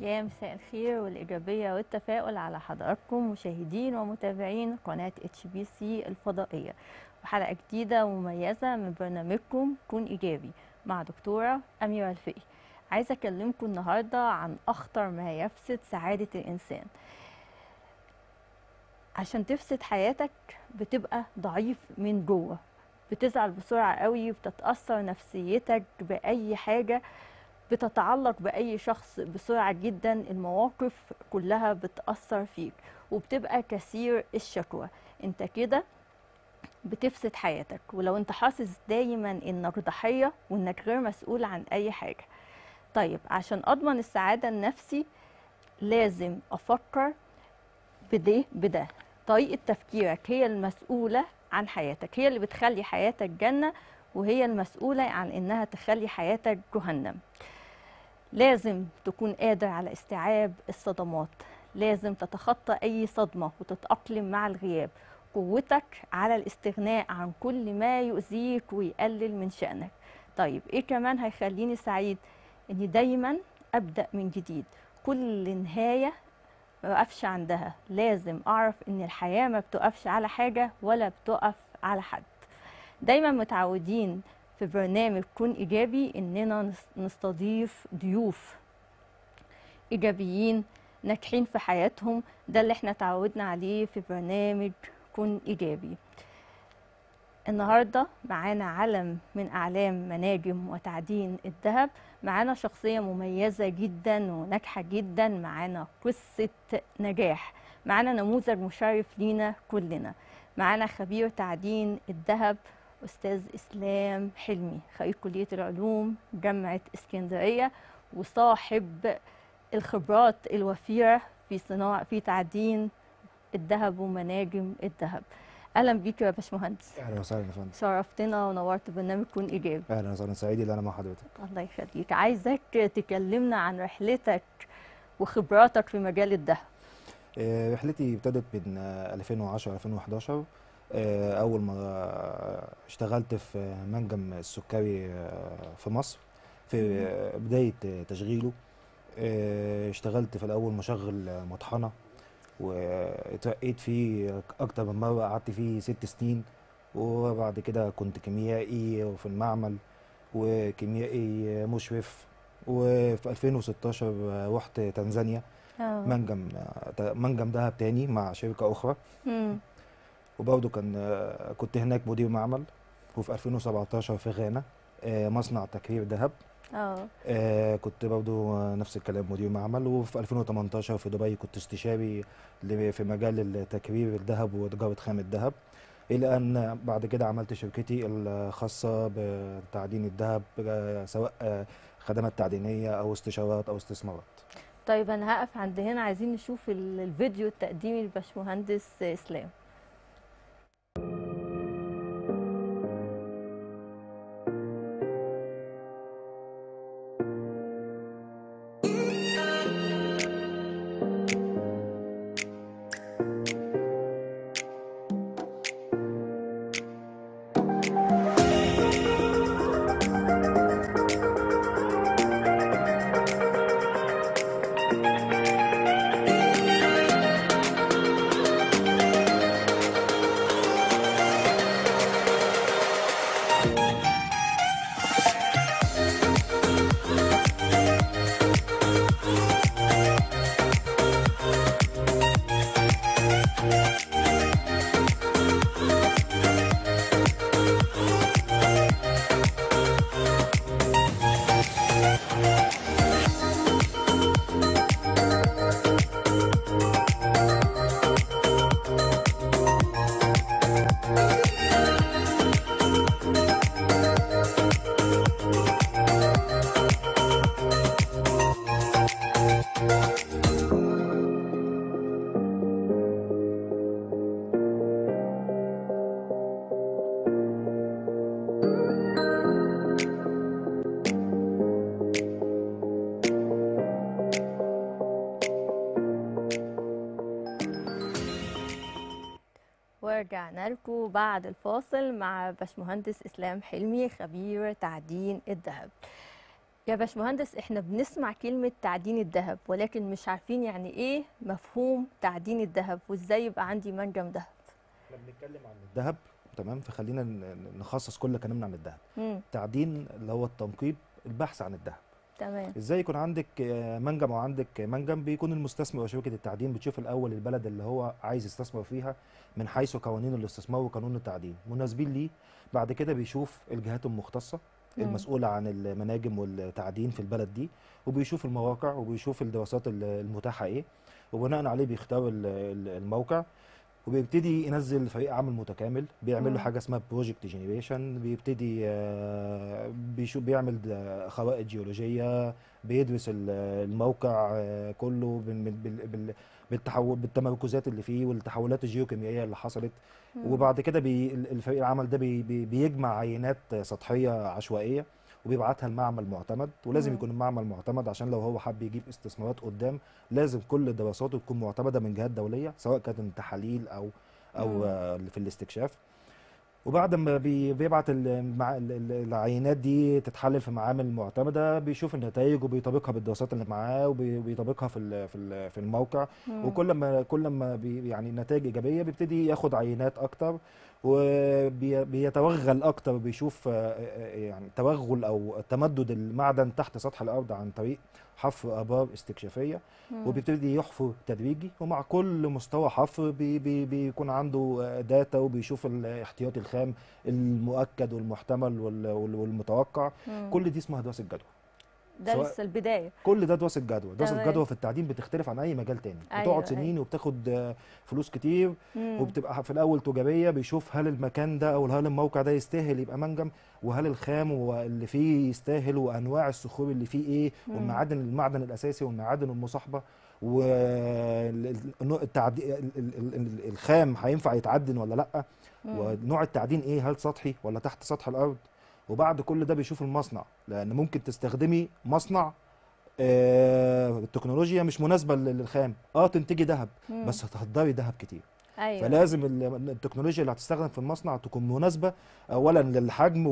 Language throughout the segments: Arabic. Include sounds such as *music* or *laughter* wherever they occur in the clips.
يا مساء الخير والإيجابية والتفاؤل على حضراتكم مشاهدين ومتابعين قناة اتش بي سي الفضائية وحلقة جديدة ومميزة من برنامجكم كون إيجابي مع دكتورة أميرة الفقي عايزة أكلمكم النهاردة عن أخطر ما يفسد سعادة الإنسان عشان تفسد حياتك بتبقى ضعيف من جوه بتزعل بسرعة قوي بتتأثر نفسيتك بأي حاجة بتتعلق باي شخص بسرعه جدا المواقف كلها بتاثر فيك وبتبقى كثير الشكوى انت كده بتفسد حياتك ولو انت حاسس دايما انك ضحيه وانك غير مسؤول عن اي حاجه طيب عشان اضمن السعاده النفسي لازم افكر بده بده طريقه تفكيرك هي المسؤوله عن حياتك هي اللي بتخلي حياتك جنه وهي المسؤوله عن انها تخلي حياتك جهنم لازم تكون قادر على استيعاب الصدمات لازم تتخطى أي صدمة وتتأقلم مع الغياب قوتك على الاستغناء عن كل ما يؤذيك ويقلل من شأنك طيب إيه كمان هيخليني سعيد إني دايما أبدأ من جديد كل نهاية ما بقفش عندها لازم أعرف إن الحياة ما بتقفش على حاجة ولا بتقف على حد دايما متعودين في برنامج كون إيجابي إننا نستضيف ضيوف إيجابيين ناجحين في حياتهم ده اللي احنا تعودنا عليه في برنامج كون إيجابي النهاردة معانا علم من أعلام مناجم وتعدين الذهب معانا شخصية مميزة جدا وناجحة جدا معانا قصة نجاح معانا نموذج مشرف لينا كلنا معانا خبير تعدين الذهب أستاذ إسلام حلمي خريج كلية العلوم جامعة اسكندرية وصاحب الخبرات الوفيرة في صناعة في تعدين الذهب ومناجم الذهب اهلا بيك يا باشمهندس اهلا وسهلا يا فندم شرفتنا ونورت برنامج كون ايجابي اهلا وسهلا سعيد اللي انا مع حضرتك الله يخليك عايزك تكلمنا عن رحلتك وخبراتك في مجال الذهب آه، رحلتي ابتدت من 2010 2011 آه، اول ما اشتغلت في منجم السكري آه، في مصر في بدايه تشغيله آه، اشتغلت في الاول مشغل مطحنه واترقيت فيه اكتر من مره قعدت فيه ست سنين وبعد كده كنت كيميائي وفي المعمل وكيميائي مشرف وفي 2016 رحت تنزانيا منجم منجم دهب تاني مع شركه اخرى مم. وبرضه كان آه، كنت هناك مدير معمل وفي 2017 في غانا آه، مصنع تكرير ذهب اه, آه، كنت برضه نفس الكلام مدير معمل وفي 2018 في دبي كنت استشاري في مجال التكرير الذهب وتجاره خام الذهب الى ان بعد كده عملت شركتي الخاصه بتعدين الذهب سواء خدمات تعدينيه او استشارات او استثمارات طيب انا هقف عند هنا عايزين نشوف الفيديو التقديمي لباشمهندس اسلام رجعنا لكم بعد الفاصل مع باشمهندس اسلام حلمي خبير تعدين الذهب يا باشمهندس احنا بنسمع كلمه تعدين الذهب ولكن مش عارفين يعني ايه مفهوم تعدين الذهب وازاي يبقى عندي منجم ذهب احنا بنتكلم عن الذهب تمام فخلينا نخصص كل كلامنا عن الذهب تعدين اللي هو التنقيب البحث عن الذهب تمام ازاي يكون عندك آه، منجم او عندك منجم بيكون المستثمر وشركه التعدين بتشوف الاول البلد اللي هو عايز يستثمر فيها من حيث قوانين الاستثمار وقانون التعدين مناسبين ليه بعد كده بيشوف الجهات المختصه المسؤولة عن المناجم والتعدين في البلد دي وبيشوف المواقع وبيشوف الدراسات المتاحة ايه وبناء عليه بيختار الموقع وبيبتدي ينزل فريق عمل متكامل بيعمل له حاجه اسمها بروجكت جينيريشن بيبتدي آه، بيشوف بيعمل آه، خرائط جيولوجيه بيدرس الموقع آه، كله بالتحول بالتمركزات اللي فيه والتحولات الجيوكيميائيه اللي حصلت وبعد كده الفريق العمل ده بيجمع عينات سطحيه عشوائيه وبيبعتها لمعمل معتمد ولازم يكون المعمل معتمد عشان لو هو حب يجيب استثمارات قدام لازم كل دراساته تكون معتمده من جهات دوليه سواء كانت تحاليل او او في الاستكشاف وبعد ما بيبعت العينات دي تتحلل في معامل معتمده بيشوف النتائج وبيطابقها بالدراسات اللي معاه وبيطابقها في في الموقع وكل ما كل ما يعني النتائج ايجابيه بيبتدي ياخد عينات اكتر وبيتوغل اكتر بيشوف آه، آه، يعني توغل او تمدد المعدن تحت سطح الارض عن طريق حفر ابار استكشافيه وبيبتدي يحفر تدريجي ومع كل مستوى حفر بي بي بيكون عنده داتا آه، وبيشوف الاحتياطي الخام المؤكد والمحتمل والمتوقع مم. كل دي اسمها دراسه جدوى ده لسه البدايه كل ده دراسه جدوى دراسه جدوى في التعدين بتختلف عن اي مجال تاني أيوة بتقعد أيوة. سنين أيوة. وبتاخد آه، فلوس كتير مم. وبتبقى في الاول تجاريه بيشوف هل المكان ده او هل الموقع ده يستاهل يبقى منجم وهل الخام واللي فيه يستاهل وانواع الصخور اللي فيه ايه والمعادن المعدن الاساسي والمعادن المصاحبه والخام هينفع يتعدن ولا لا ونوع التعدين ايه هل سطحي ولا تحت سطح الارض وبعد كل ده بيشوف المصنع لان ممكن تستخدمي مصنع آه، التكنولوجيا مش مناسبه للخام اه تنتجي ذهب بس هتهدري ذهب كتير أيوة. فلازم التكنولوجيا اللي هتستخدم في المصنع تكون مناسبه اولا للحجم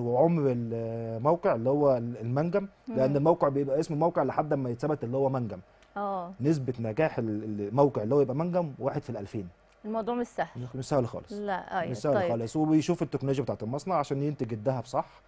وعمر الموقع اللي هو المنجم لان الموقع بيبقى اسمه موقع لحد ما يتثبت اللي هو منجم اه نسبه نجاح الموقع اللي هو يبقى منجم واحد في الألفين الموضوع مش سهل مش سهل خالص لا ايوه مش سهل طيب. خالص وبيشوف التكنولوجيا بتاعت المصنع عشان ينتج الذهب صح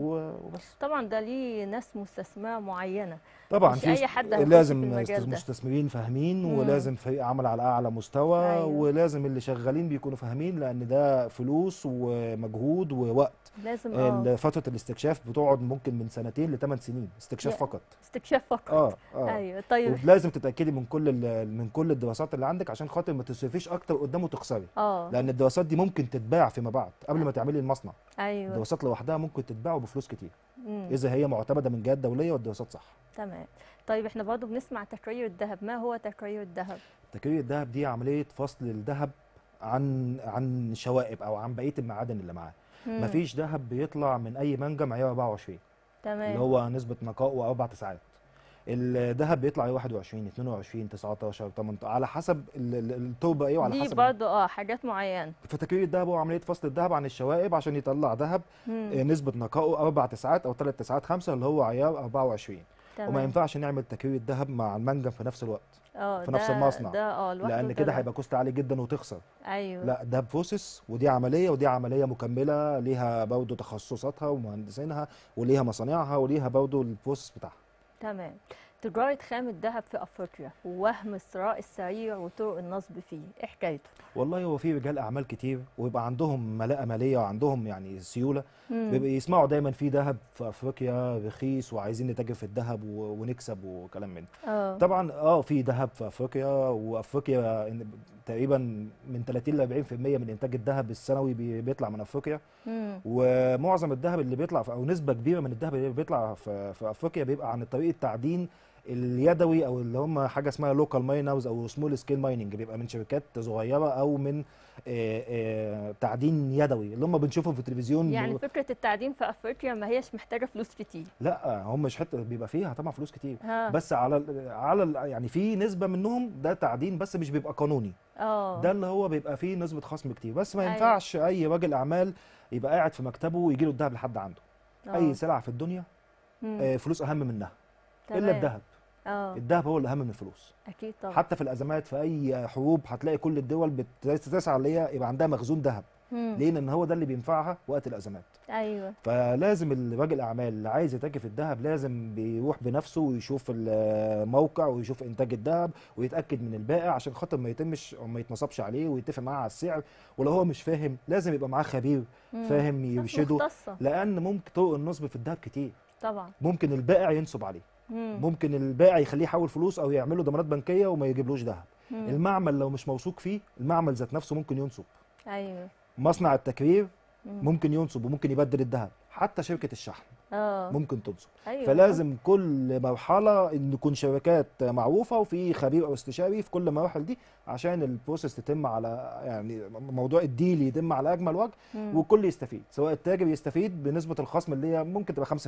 وبس طبعا ده ليه ناس مستثمرة معينة طبعا مش في أي حد لازم في مستثمرين فاهمين ولازم فريق عمل على أعلى مستوى أيوة. ولازم اللي شغالين بيكونوا فاهمين لأن ده فلوس ومجهود ووقت لازم آه. فترة الاستكشاف بتقعد ممكن من سنتين لثمان سنين استكشاف يعني فقط استكشاف فقط اه, آه. أيوة طيب لازم تتأكدي من كل من كل الدراسات اللي عندك عشان خاطر ما تصرفيش أكتر قدام وتخسري آه. لأن الدراسات دي ممكن تتباع فيما بعد قبل ما تعملي المصنع أيوة الدراسات لوحدها ممكن تتباع بيتباعوا بفلوس كتير مم. اذا هي معتمده من جهات دوليه والدراسات صح تمام طيب احنا برضه بنسمع تكرير الذهب ما هو تكرير الذهب تكرير الذهب دي عمليه فصل الذهب عن عن شوائب او عن بقيه المعادن اللي معاه مفيش ذهب بيطلع من اي منجم عيار 24 تمام اللي هو نسبه نقاء واربع تسعات الذهب بيطلع 21 22 19 18 على حسب التوبه ايه وعلى حسب دي برضه اه حاجات معينه فتكرير الذهب هو عمليه فصل الذهب عن الشوائب عشان يطلع ذهب آه، نسبه نقائه اربع تسعات او ثلاث تسعات خمسه اللي هو عيار 24 تمام. وما ينفعش نعمل تكرير الذهب مع المنجم في نفس الوقت اه في نفس المصنع ده اه لان كده هيبقى كوست عالي جدا وتخسر ايوه لا ده بروسيس ودي عمليه ودي عمليه مكمله ليها برضه تخصصاتها ومهندسينها وليها مصانعها وليها برضه البروسيس بتاعها تمام تجارة خام الذهب في أفريقيا ووهم الثراء السريع وطرق النصب فيه، إيه حكايته؟ والله هو في رجال أعمال كتير ويبقى عندهم ملاءة مالية وعندهم يعني سيولة بيبقى يسمعوا دايما في ذهب في أفريقيا رخيص وعايزين نتاجر في الذهب ونكسب وكلام من ده. آه. طبعا أه في ذهب في أفريقيا وأفريقيا تقريبا من 30 ل 40% من إنتاج الذهب السنوي بيطلع من أفريقيا ومعظم الذهب اللي بيطلع أو نسبة كبيرة من الذهب اللي بيطلع في أفريقيا بيبقى عن طريق التعدين اليدوي او اللي هم حاجه اسمها لوكال ماينرز او سمول سكيل مايننج بيبقى من شركات صغيره او من آه، آه، تعدين يدوي اللي هم بنشوفهم في التلفزيون يعني فكره التعدين في افريقيا ما هيش محتاجه فلوس كتير لا هم مش حته بيبقى فيها طبعا فلوس كتير ها. بس على على يعني في نسبه منهم ده تعدين بس مش بيبقى قانوني أوه. ده اللي هو بيبقى فيه نسبه خصم كتير بس ما أيوة. ينفعش أيوه. اي راجل اعمال يبقى قاعد في مكتبه ويجي له الذهب لحد عنده أوه. اي سلعه في الدنيا مم. آه، فلوس اهم منها تمام. الا الذهب اه الذهب هو الاهم من الفلوس اكيد طبعا حتى في الازمات في اي حروب هتلاقي كل الدول بتسعى اللي هي يبقى عندها مخزون ذهب ليه لان هو ده اللي بينفعها وقت الازمات ايوه فلازم راجل الاعمال اللي عايز يتاجر في الذهب لازم بيروح بنفسه ويشوف الموقع ويشوف انتاج الذهب ويتاكد من البائع عشان خاطر ما يتمش او ما يتنصبش عليه ويتفق معاه على السعر ولو هو مش فاهم لازم يبقى معاه خبير فاهم يرشده لان ممكن طرق النصب في الذهب كتير طبعا ممكن البائع ينصب عليه ممكن البائع يخليه يحول فلوس او يعمل له ضمانات بنكيه وما يجيبلوش ذهب المعمل لو مش موثوق فيه المعمل ذات نفسه ممكن ينصب ايوه مصنع التكرير ممكن ينصب وممكن يبدل الذهب حتى شركه الشحن أوه. ممكن تبصر أيوة. فلازم كل مرحله ان تكون شركات معروفه وفي خبير او استشاري في كل المراحل دي عشان البروسيس تتم على يعني موضوع الديل يتم على اجمل وجه مم. والكل يستفيد سواء التاجر يستفيد بنسبه الخصم اللي هي ممكن تبقى 5%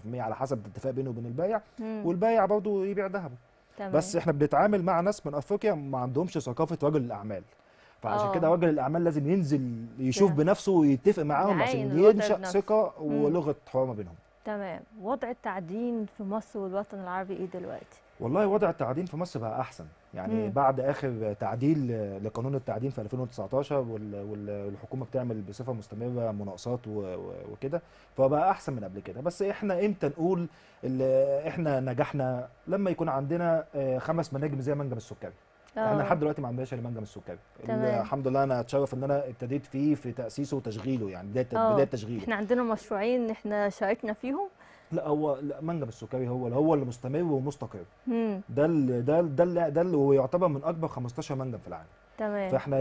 2% 10% على حسب الاتفاق بينه وبين البائع والبائع برضه يبيع ذهبه بس احنا بنتعامل مع ناس من افريقيا ما عندهمش ثقافه رجل الاعمال فعشان أوه. كده رجل اه. الاعمال لازم ينزل يشوف بنفسه ويتفق معاهم عشان ينشا ثقه ولغه حوار ما بينهم تمام وضع التعدين في مصر والوطن العربي ايه دلوقتي والله وضع التعدين في مصر بقى احسن يعني مم. بعد اخر تعديل لقانون التعدين في 2019 والحكومه بتعمل بصفه مستمره مناقصات وكده فبقى احسن من قبل كده بس احنا امتى نقول احنا نجحنا لما يكون عندنا آه، خمس مناجم زي منجم السكري أوه. انا اه. لحد دلوقتي ما عندهاش المنجم السكري الحمد لله انا اتشرف ان انا ابتديت فيه في تاسيسه وتشغيله يعني بدايه أوه. بدايه تشغيله احنا عندنا مشروعين احنا شاركنا فيهم لا هو لا منجم السكري هو اللي هو اللي مستمر ومستقر ده ده ده ده اللي يعتبر من اكبر 15 منجم في العالم تمام فاحنا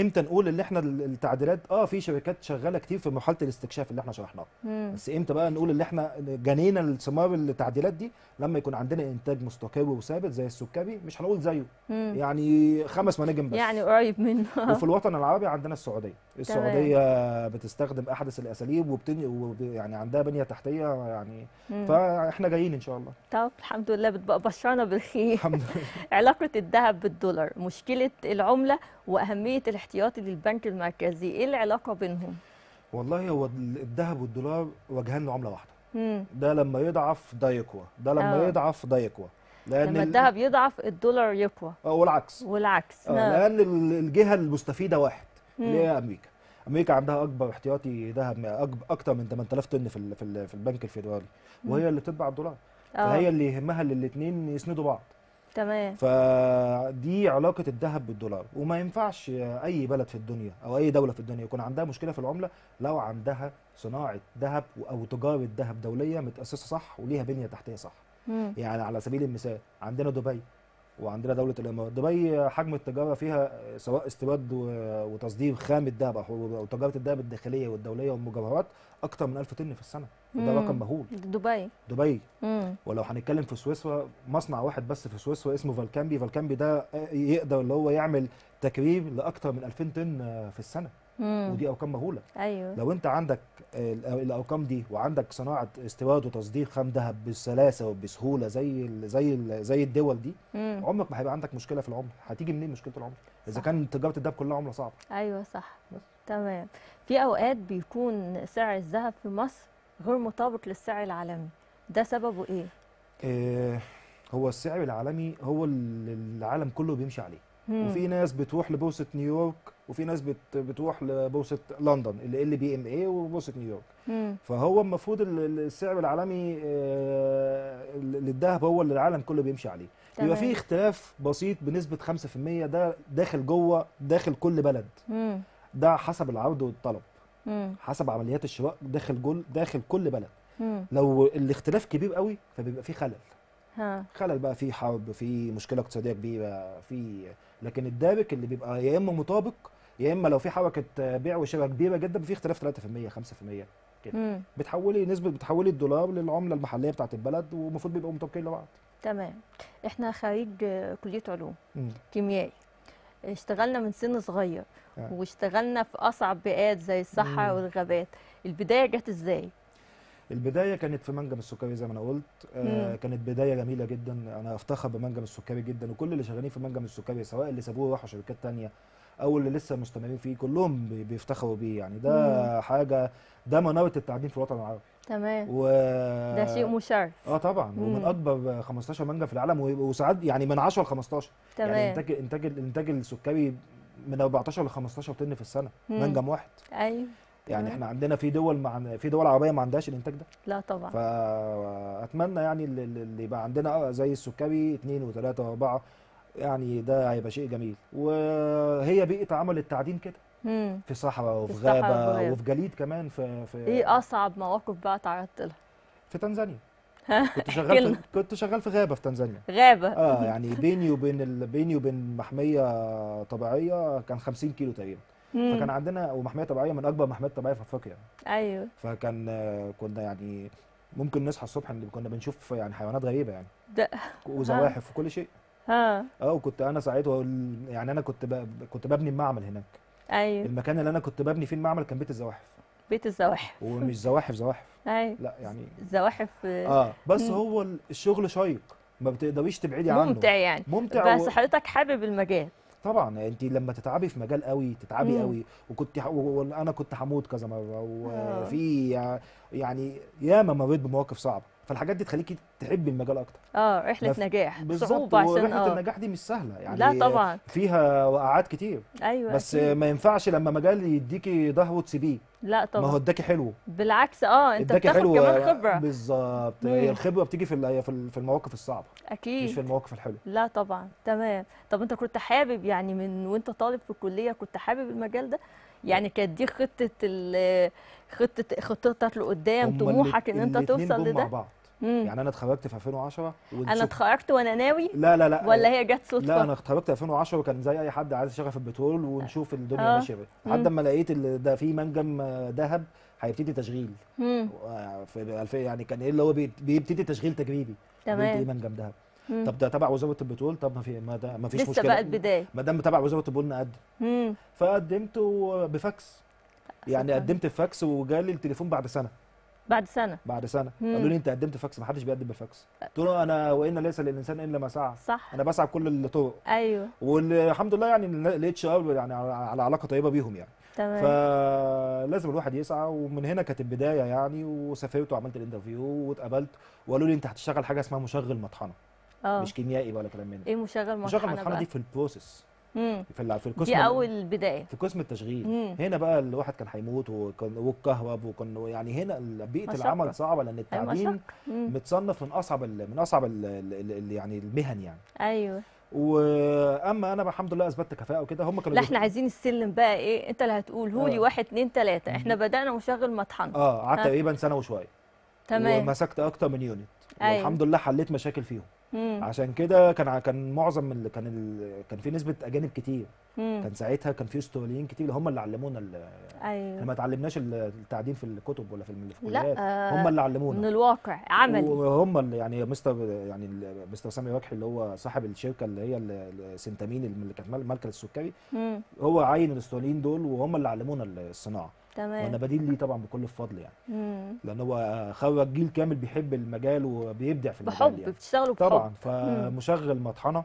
امتى نقول ان احنا التعديلات اه في شركات شغاله كتير في مرحله الاستكشاف اللي احنا شرحناها بس امتى بقى نقول ان احنا جنينا لثمار التعديلات دي لما يكون عندنا انتاج مستقر وثابت زي السكري مش هنقول زيه مم. يعني خمس مناجم بس يعني قريب منه *laughs* وفي الوطن العربي عندنا السعوديه السعوديه بتستخدم احدث الاساليب وبتن... يعني عندها بنيه تحتيه يعني مم. فاحنا جايين ان شاء الله طب الحمد لله بتبقى بشرنا بالخير الحمد لله *laughs* علاقه الذهب بالدولار مشكله العمر العمله واهميه الاحتياطي للبنك المركزي ايه العلاقه بينهم والله هو الذهب والدولار وجهان لعمله واحده ده لما يضعف ده يقوى ده لما أوه. يضعف ده يقوى لان لما الذهب يضعف الدولار يقوى اه والعكس والعكس آه نعم. لان الجهه المستفيده واحد اللي هي امريكا امريكا عندها اكبر احتياطي ذهب اكتر من 8000 طن في في البنك الفيدرالي وهي اللي بتطبع الدولار آه. فهي اللي يهمها الاثنين يسندوا بعض تمام فدي علاقه الذهب بالدولار وما ينفعش اي بلد في الدنيا او اي دوله في الدنيا يكون عندها مشكله في العمله لو عندها صناعه ذهب او تجاره ذهب دوليه متاسسه صح وليها بنيه تحتيه صح مم. يعني على سبيل المثال عندنا دبي وعندنا دوله الامارات دبي حجم التجاره فيها سواء استيراد وتصدير خام الذهب او تجاره الذهب الداخليه والدوليه والمجوهرات اكتر من 1000 طن في السنه وده رقم مهول دبي دبي مم. ولو هنتكلم في سويسرا مصنع واحد بس في سويسرا اسمه فالكامبي فالكامبي ده يقدر اللي هو يعمل تكريم لاكتر من 2000 طن في السنه مم. ودي ارقام مهوله ايوه لو انت عندك الارقام دي وعندك صناعه استيراد وتصدير خام ذهب بسلاسه وبسهوله زي الـ زي الـ زي الدول دي مم. عمرك ما هيبقى عندك مشكله في العمله هتيجي منين مشكله العمله اذا كان تجاره الذهب كلها عمله صعبه ايوه صح تمام في اوقات بيكون سعر الذهب في مصر غير مطابق للسعر العالمي ده سببه ايه إيه هو السعر العالمي هو اللي العالم كله بيمشي عليه مم. وفي ناس بتروح لبورصه نيويورك وفي ناس بت بتروح لبورصه لندن اللي ال بي ام اي وبورصه نيويورك فهو المفروض السعر العالمي آه، للذهب هو اللي العالم كله بيمشي عليه تمام. يبقى في اختلاف بسيط بنسبه 5% ده داخل جوه داخل كل بلد مم. ده حسب العرض والطلب مم. حسب عمليات الشراء داخل جل داخل كل بلد مم. لو الاختلاف كبير قوي فبيبقى في خلل ها. خلل بقى في حرب في مشكله اقتصاديه كبيره في لكن الدارك اللي بيبقى يا اما مطابق يا اما لو في حركه بيع وشراء كبيره جدا في اختلاف 3% 5% كده بتحولي نسبه بتحولي الدولار للعمله المحليه بتاعت البلد والمفروض بيبقوا متوكلين لبعض تمام احنا خريج كليه علوم كيميائي اشتغلنا من سن صغير آه. واشتغلنا في اصعب بيئات زي الصحراء والغابات البدايه جت ازاي البدايه كانت في منجم السكري زي ما انا قلت آه كانت بدايه جميله جدا انا افتخر بمنجم السكري جدا وكل اللي شغالين في منجم السكري سواء اللي سابوه راحوا شركات ثانيه او اللي لسه مستمرين فيه كلهم بيفتخروا بيه يعني ده مم. حاجه ده مناره التعدين في الوطن العربي تمام و... ده شيء مشرف اه طبعا مم. ومن اكبر 15 مانجا في العالم وساعات يعني من 10 ل 15 يعني تمام يعني انتاج انتاج الانتاج السكري من 14 ل 15 طن في السنه منجم واحد ايوه يعني احنا عندنا في دول مع في دول عربيه ما عندهاش الانتاج ده لا طبعا فاتمنى يعني اللي يبقى عندنا زي السكري اثنين وثلاثه واربعه يعني ده هيبقى شيء جميل وهي بيئه عمل التعدين كده في صحراء وفي غابه وفي جليد كمان في, في ايه اصعب مواقف بقى تعرضت لها في تنزانيا كنت شغال في كنت شغال في غابه في تنزانيا غابه اه يعني بيني وبين بيني وبين محميه طبيعيه كان 50 كيلو تقريبا فكان عندنا ومحميه طبيعيه من اكبر محميات طبيعيه في افريقيا يعني. ايوه فكان آه، كنا يعني ممكن نصحى الصبح كنا بنشوف يعني حيوانات غريبه يعني وزواحف آه. وكل شيء اه اه وكنت انا ساعتها يعني انا كنت كنت ببني المعمل هناك ايوه المكان اللي انا كنت ببني فيه المعمل كان بيت الزواحف بيت الزواحف ومش زواحف زواحف ايوه لا يعني الزواحف اه بس م. هو الشغل شيق ما بتقدريش تبعدي عنه ممتع يعني ممتع بس و... حضرتك حابب المجال طبعا انت لما تتعبي في مجال قوي تتعبي مم. قوي وكنت ح... وانا كنت حمود كذا مره اه. وفي يعني ياما مريت بمواقف صعبه فالحاجات دي تخليكي تحبي المجال اكتر اه رحله نجاح صعوبه عشان رحله آه. النجاح دي مش سهله يعني لا طبعا فيها وقعات كتير ايوه بس أكيد. ما ينفعش لما مجال يديكي ظهر وتسيبيه لا طبعا ما هو اداكي حلو بالعكس اه انت بتاخد حلو كمان خبره بالظبط هي الخبره بتيجي في في المواقف الصعبه اكيد مش في المواقف الحلوه لا طبعا تمام طب انت كنت حابب يعني من وانت طالب في الكليه كنت حابب المجال ده يعني كانت دي خطه خطه خطتك لقدام طموحك ان انت توصل لده مم. يعني انا اتخرجت في 2010 انا اتخرجت وانا ناوي لا لا لا ولا هي جت صدفه لا انا اتخرجت في 2010 وكان زي اي حد عايز شغف البترول ونشوف الدنيا آه. ماشيه إيه. لحد اما لقيت ده في منجم ذهب هيبتدي تشغيل مم. آه، في 2000 يعني كان ايه اللي هو بيبتدي تشغيل تجريبي تمام منجم ذهب طب ده تبع وزاره البترول طب ما في ما, ده ما فيش مشكله لسه بقى البدايه ما دام تبع وزاره البترول نقدم فقدمت بفاكس يعني قدمت بفاكس وجالي التليفون بعد سنه بعد سنه بعد سنه قالوا لي انت قدمت فاكس ما حدش بيقدم بفاكس قلت له انا وان ليس للانسان الا ما سعى صح انا بسعى بكل الطرق ايوه والحمد لله يعني الاتش ار يعني على علاقه طيبه بيهم يعني تمام فلازم الواحد يسعى ومن هنا كانت البدايه يعني وسافرت وعملت الانترفيو واتقابلت وقالوا لي انت هتشتغل حاجه اسمها مشغل مطحنه أوه. مش كيميائي ولا كلام من ده ايه مشغل مطحنه مشغل مطحنه دي في البروسيس مم. في في القسم دي اول بدايه في قسم التشغيل مم. هنا بقى الواحد كان هيموت وكان والكهرب وكان يعني هنا بيئه العمل صعبه لان أيوة، التعليم متصنف من اصعب من اصعب الـ الـ الـ يعني المهن يعني ايوه واما انا الحمد لله اثبتت كفاءه وكده هم كانوا لا احنا عايزين السلم بقى ايه انت اللي هتقول هولي آه. واحد اثنين ثلاثه احنا بدانا مشغل مطحنه اه قعدت تقريبا سنه وشويه تمام ومسكت اكتر من يونت أيوة. والحمد لله حليت مشاكل فيهم مم. عشان كده كان كان معظم اللي كان ال... كان في نسبه اجانب كتير مم. كان ساعتها كان في استراليين كتير اللي هم اللي علمونا ال... ايوه احنا ما اتعلمناش التعدين في الكتب ولا في الكليات آه، هم اللي علمونا من الواقع عملي وهم اللي يعني مستر يعني مستر سامي وجحي اللي هو صاحب الشركه اللي هي سنتامين اللي كانت مالكه السكري هو عين الاستراليين دول وهم اللي علمونا الصناعه تمام وانا بديل ليه طبعا بكل الفضل يعني مم. لان هو خرج جيل كامل بيحب المجال وبيبدع في المجال بحب يعني. بتشتغلوا بحب طبعا فمشغل مطحنه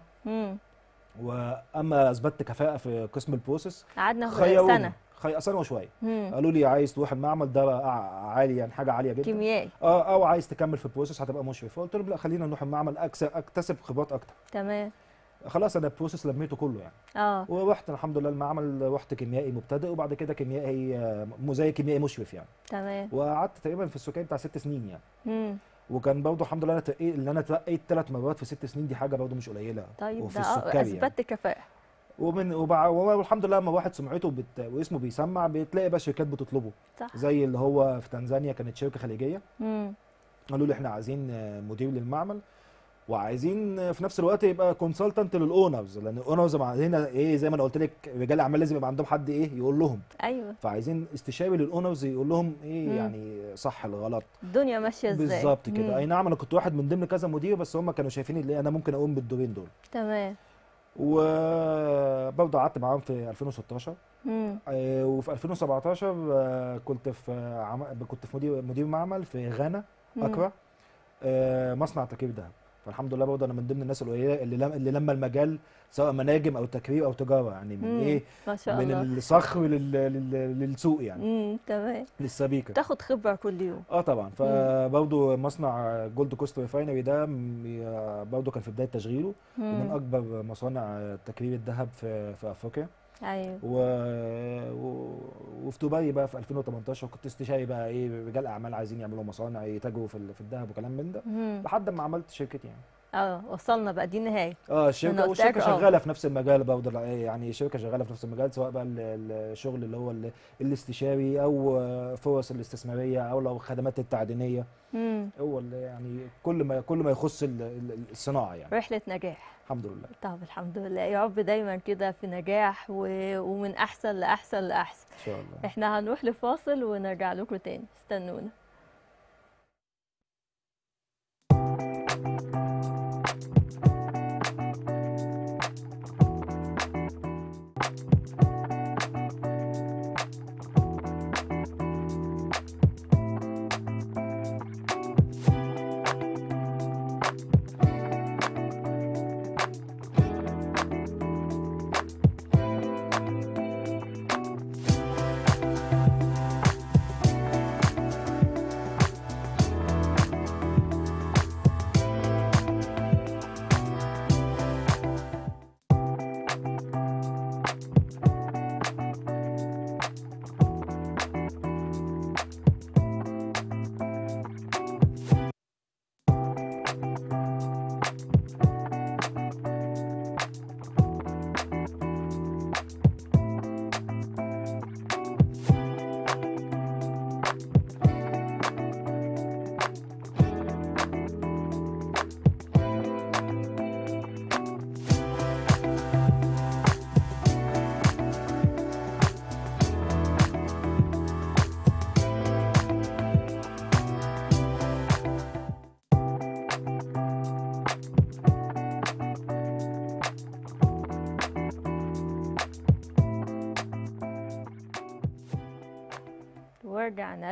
واما اثبتت كفاءه في قسم البروسيس قعدنا سنه خي... سنه وشويه قالوا لي عايز تروح المعمل ده عالي يعني حاجه عاليه جدا كيميائي اه او آه، عايز تكمل في البروسيس هتبقى مشرف فقلت لهم لا خلينا نروح المعمل اكسب اكتسب خبرات اكتر تمام خلاص انا البروسيس لميته كله يعني اه ورحت الحمد لله المعمل رحت كيميائي مبتدئ وبعد كده كيميائي مزايا كيميائي مشرف يعني تمام وقعدت تقريبا في السكان بتاع ست سنين يعني امم وكان برضه الحمد لله انا ترقيت اللي انا اترقيت ثلاث مرات في ست سنين دي حاجه برضه مش قليله طيب وفي السكري اثبتت يعني. كفاءه ومن وبع... والحمد لله لما واحد سمعته بت... واسمه بيسمع بتلاقي بقى شركات بتطلبه صح. زي اللي هو في تنزانيا كانت شركه خليجيه امم قالوا لي احنا عايزين مدير للمعمل وعايزين في نفس الوقت يبقى كونسلتنت للاونرز لان الاونرز هنا ايه زي ما انا قلت لك رجال الاعمال لازم يبقى عندهم حد ايه يقول لهم ايوه فعايزين استشاري للاونرز يقول لهم ايه مم. يعني صح الغلط الدنيا ماشيه ازاي بالظبط كده اي نعم انا كنت واحد من ضمن كذا مدير بس هم كانوا شايفين اللي انا ممكن اقوم بالدورين دول تمام وبرضه قعدت معاهم في 2016 مم. آه، وفي 2017 آه، كنت في عم... كنت في مدير مدير معمل في غانا اكرا آه، مصنع تكييف دهب فالحمد لله برضه انا من ضمن الناس القليله اللي لم اللي لما المجال سواء مناجم او تكريم او تجاره يعني من ايه ما شاء من الله. الصخر لل... لل... للسوق يعني تمام للسبيكه تاخد خبره كل يوم اه طبعا فبرضه مصنع جولد كوست ريفاينري ده برضه كان في بدايه تشغيله ومن اكبر مصانع تكرير الذهب في في افريقيا ايوه و... و... وفي دبي بقى في 2018 كنت استشاري بقى ايه رجال اعمال عايزين يعملوا مصانع يتاجروا في, ال... في الذهب وكلام من ده لحد ما عملت شركتي يعني اه وصلنا بقى دي النهايه اه الشركه والشركه آه. شغاله في نفس المجال برضه يعني شركه شغاله في نفس المجال سواء بقى الشغل اللي هو الاستشاري او فرص الاستثماريه او لو خدمات التعدينيه هو يعني كل ما كل ما يخص الصناعه يعني رحله نجاح الحمد لله طب الحمد لله يا رب دايما كده في نجاح و... ومن احسن لاحسن لاحسن ان شاء الله احنا هنروح لفاصل ونرجع لكم تاني استنونا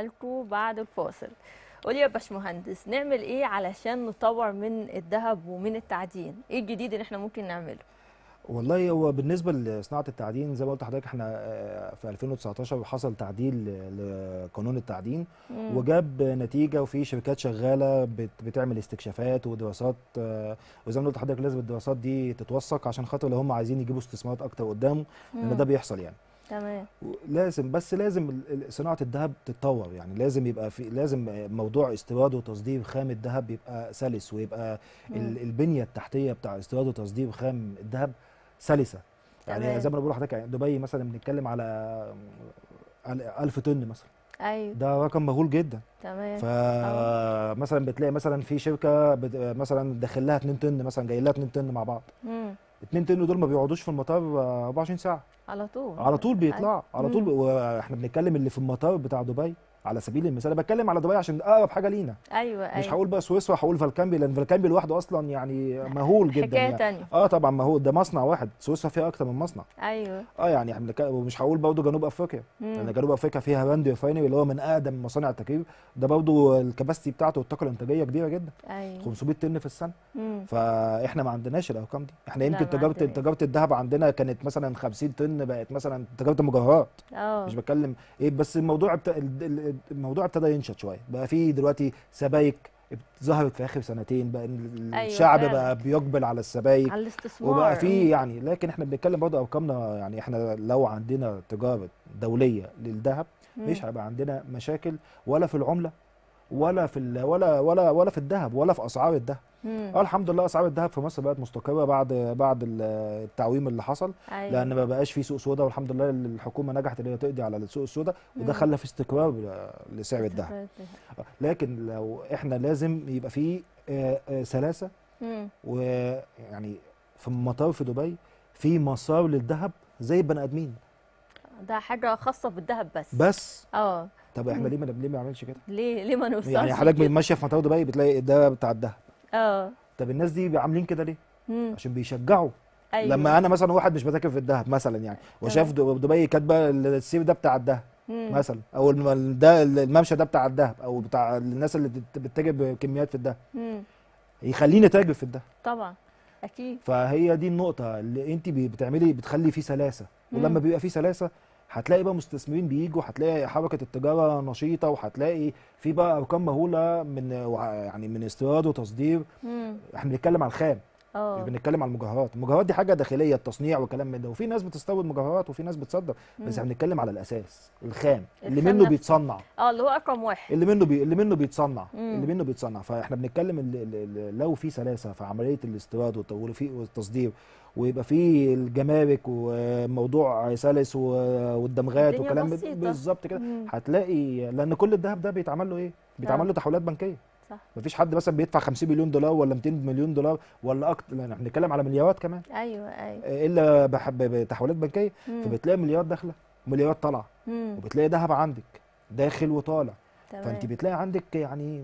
لكم بعد الفاصل قولي يا باشمهندس نعمل ايه علشان نطور من الذهب ومن التعدين ايه الجديد اللي احنا ممكن نعمله والله هو بالنسبه لصناعه التعدين زي ما قلت لحضرتك احنا آه، في 2019 حصل تعديل لقانون التعدين مم. وجاب نتيجه وفي شركات شغاله بتعمل استكشافات ودراسات آه، وزي ما قلت لحضرتك لازم الدراسات دي تتوثق عشان خاطر لو هم عايزين يجيبوا استثمارات اكتر قدام لان ده بيحصل يعني. تمام لازم بس لازم صناعه الذهب تتطور يعني لازم يبقى في لازم موضوع استيراد وتصدير خام الذهب يبقى سلس ويبقى مم. البنيه التحتيه بتاع استيراد وتصدير خام الذهب سلسه يعني زي ما انا بقول لحضرتك يعني دبي مثلا بنتكلم على 1000 طن مثلا ايوه ده رقم مهول جدا تمام فمثلا بتلاقي مثلا في شركه مثلا داخل لها 2 طن مثلا جاي لها 2 طن مع بعض مم. اتنين تنو دول ما بيقعدوش في المطار 24 ساعه على طول على طول بيطلعوا على طول احنا بنتكلم اللي في المطار بتاع دبي على سبيل المثال انا بتكلم على دبي عشان اقرب حاجه لينا ايوه ايوه مش هقول بقى سويسرا هقول فالكامبي لان فالكامبي لوحده اصلا يعني مهول جدا حكايه يعني. تانية. اه طبعا مهول ده مصنع واحد سويسرا فيها اكتر من مصنع ايوه اه يعني مش هقول برضه جنوب افريقيا لان يعني جنوب افريقيا فيها راند ريفاينري اللي هو من اقدم مصانع التكرير ده برضه الكباستي بتاعته والطاقه الانتاجيه كبيره جدا ايوه 500 طن في السنه مم. فاحنا ما عندناش الارقام دي احنا يمكن تجاره تجاره الذهب عندنا كانت مثلا 50 طن بقت مثلا تجاره مجوهرات آه. مش بتكلم ايه بس الموضوع بتا... الموضوع ابتدى ينشط شويه بقى في دلوقتي سبايك ظهرت في اخر سنتين بقى أيوة، الشعب أيوة بقى بيقبل على السبايك على وبقى في يعني لكن احنا بنتكلم برضه ارقامنا يعني احنا لو عندنا تجاره دوليه للذهب مش هيبقى عندنا مشاكل ولا في العمله ولا في ولا ولا ولا في الذهب ولا في اسعار الذهب اه الحمد لله اسعار الذهب في مصر بقت مستقره بعد بعد التعويم اللي حصل أيوة. لان ما بقاش في سوق سودا والحمد لله الحكومه نجحت ان هي تقضي على السوق السودا وده خلى في استقرار لسعر الذهب لكن لو احنا لازم يبقى في آه، آه، سلاسه ويعني في مطار في دبي في مسار للذهب زي البني ادمين ده حاجه خاصه بالذهب بس بس اه طب احنا ليه ما ليه ما نعملش كده؟ ليه ليه ما نوصلش يعني حضرتك ماشيه في مطار دبي بتلاقي ده بتاع الدهب اه طب الناس دي عاملين كده ليه؟ مم. عشان بيشجعوا أيوة. لما انا مثلا واحد مش بذاكر في الدهب مثلا يعني وشاف آه. دبي كاتبه السيف ده بتاع الدهب مثلا او ده الممشى ده بتاع الدهب او بتاع الناس اللي بتتاجر بكميات في الدهب يخليني اتاجر في الدهب طبعا اكيد فهي دي النقطه اللي انت بتعملي بتخلي فيه سلاسه ولما بيبقى فيه سلاسه هتلاقي بقى مستثمرين بيجوا هتلاقي حركه التجاره نشيطه وهتلاقي في بقى ارقام مهوله من يعني من استيراد وتصدير احنا بنتكلم على الخام اه مش بنتكلم على المجوهرات المجوهرات دي حاجه داخليه التصنيع وكلام من ده وفي ناس بتستورد مجوهرات وفي ناس بتصدر بس احنا بنتكلم على الاساس الخام اللي منه نفسه. بيتصنع اه اللي هو رقم واحد اللي منه بي... اللي منه بيتصنع مم. اللي منه بيتصنع فاحنا بنتكلم اللي... اللي... لو في سلاسه في عمليه الاستيراد والتصدير ويبقى في الجمارك وموضوع سلس والدمغات وكلام بالظبط كده هتلاقي لان كل الذهب ده بيتعمل له ايه بيتعمل نعم. له تحويلات بنكيه صح مفيش حد مثلا بيدفع 50 مليون دولار ولا 200 مليون دولار ولا اكتر احنا بنتكلم على مليارات كمان ايوه ايوه الا بتحويلات بنكيه فبتلاقي مليارات داخله مليارات طالعه وبتلاقي ذهب عندك داخل وطالع تمام. فانت بتلاقي عندك يعني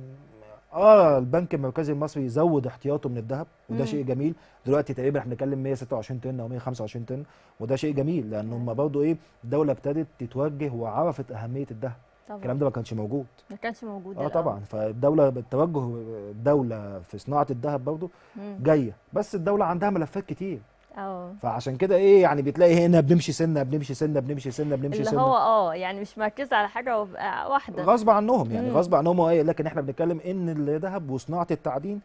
اه البنك المركزي المصري زود احتياطه من الذهب وده مم. شيء جميل دلوقتي تقريبا احنا بنتكلم 126 طن او 125 طن وده شيء جميل لان هم برضه ايه الدوله ابتدت تتوجه وعرفت اهميه الذهب طبعا. الكلام ده ما كانش موجود ما كانش موجود اه طبعا فالدوله بالتوجه الدوله في صناعه الذهب برضه جايه بس الدوله عندها ملفات كتير اه فعشان كده ايه يعني بتلاقي هنا بنمشي سنه بنمشي سنه بنمشي سنه بنمشي سنه اللي هو اه يعني مش مركز على حاجه واحده غصب عنهم يعني غصب عنهم ايه لكن احنا بنتكلم ان الذهب وصناعه التعدين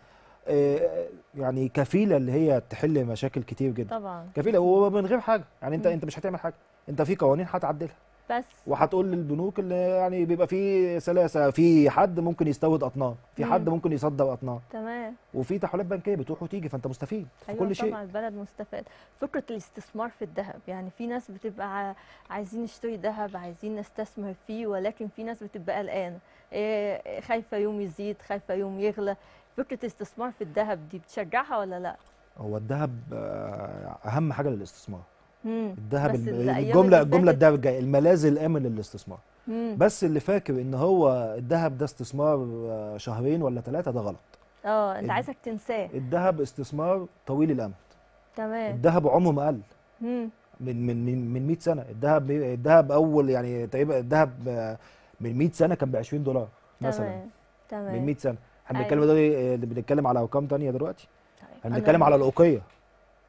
آه، يعني كفيله اللي هي تحل مشاكل كتير جدا طبعا كفيله ومن غير حاجه يعني انت مم. انت مش هتعمل حاجه انت في قوانين هتعدلها بس وهتقول للبنوك اللي يعني بيبقى فيه سلاسه في حد ممكن يستورد اطنان في حد ممكن يصدر اطنان تمام وفي تحويلات بنكيه بتروح وتيجي فانت مستفيد في أيوة كل شيء طبعا البلد مستفاد فكره الاستثمار في الذهب يعني في ناس بتبقى عايزين نشتري ذهب عايزين نستثمر فيه ولكن في ناس بتبقى قلقانه إيه، خايفه يوم يزيد خايفه يوم يغلى فكره الاستثمار في الذهب دي بتشجعها ولا لا هو الذهب آه، اهم حاجه للاستثمار الذهب الجمله الجمله الذهب الجاي الملاذ الامن للاستثمار مم. بس اللي فاكر ان هو الذهب ده استثمار آه، شهرين ولا ثلاثه ده غلط اه انت عايزك تنساه الذهب استثمار طويل الامد تمام الذهب عمره ما قل من من من 100 سنه الذهب الذهب اول يعني تقريبا الذهب آه، من 100 سنه كان ب 20 دولار مثلا تمام تمام من 100 سنه احنا أيوة. بنتكلم دلوقتي آه، بنتكلم على ارقام ثانيه دلوقتي طيب. احنا بنتكلم على الاوقيه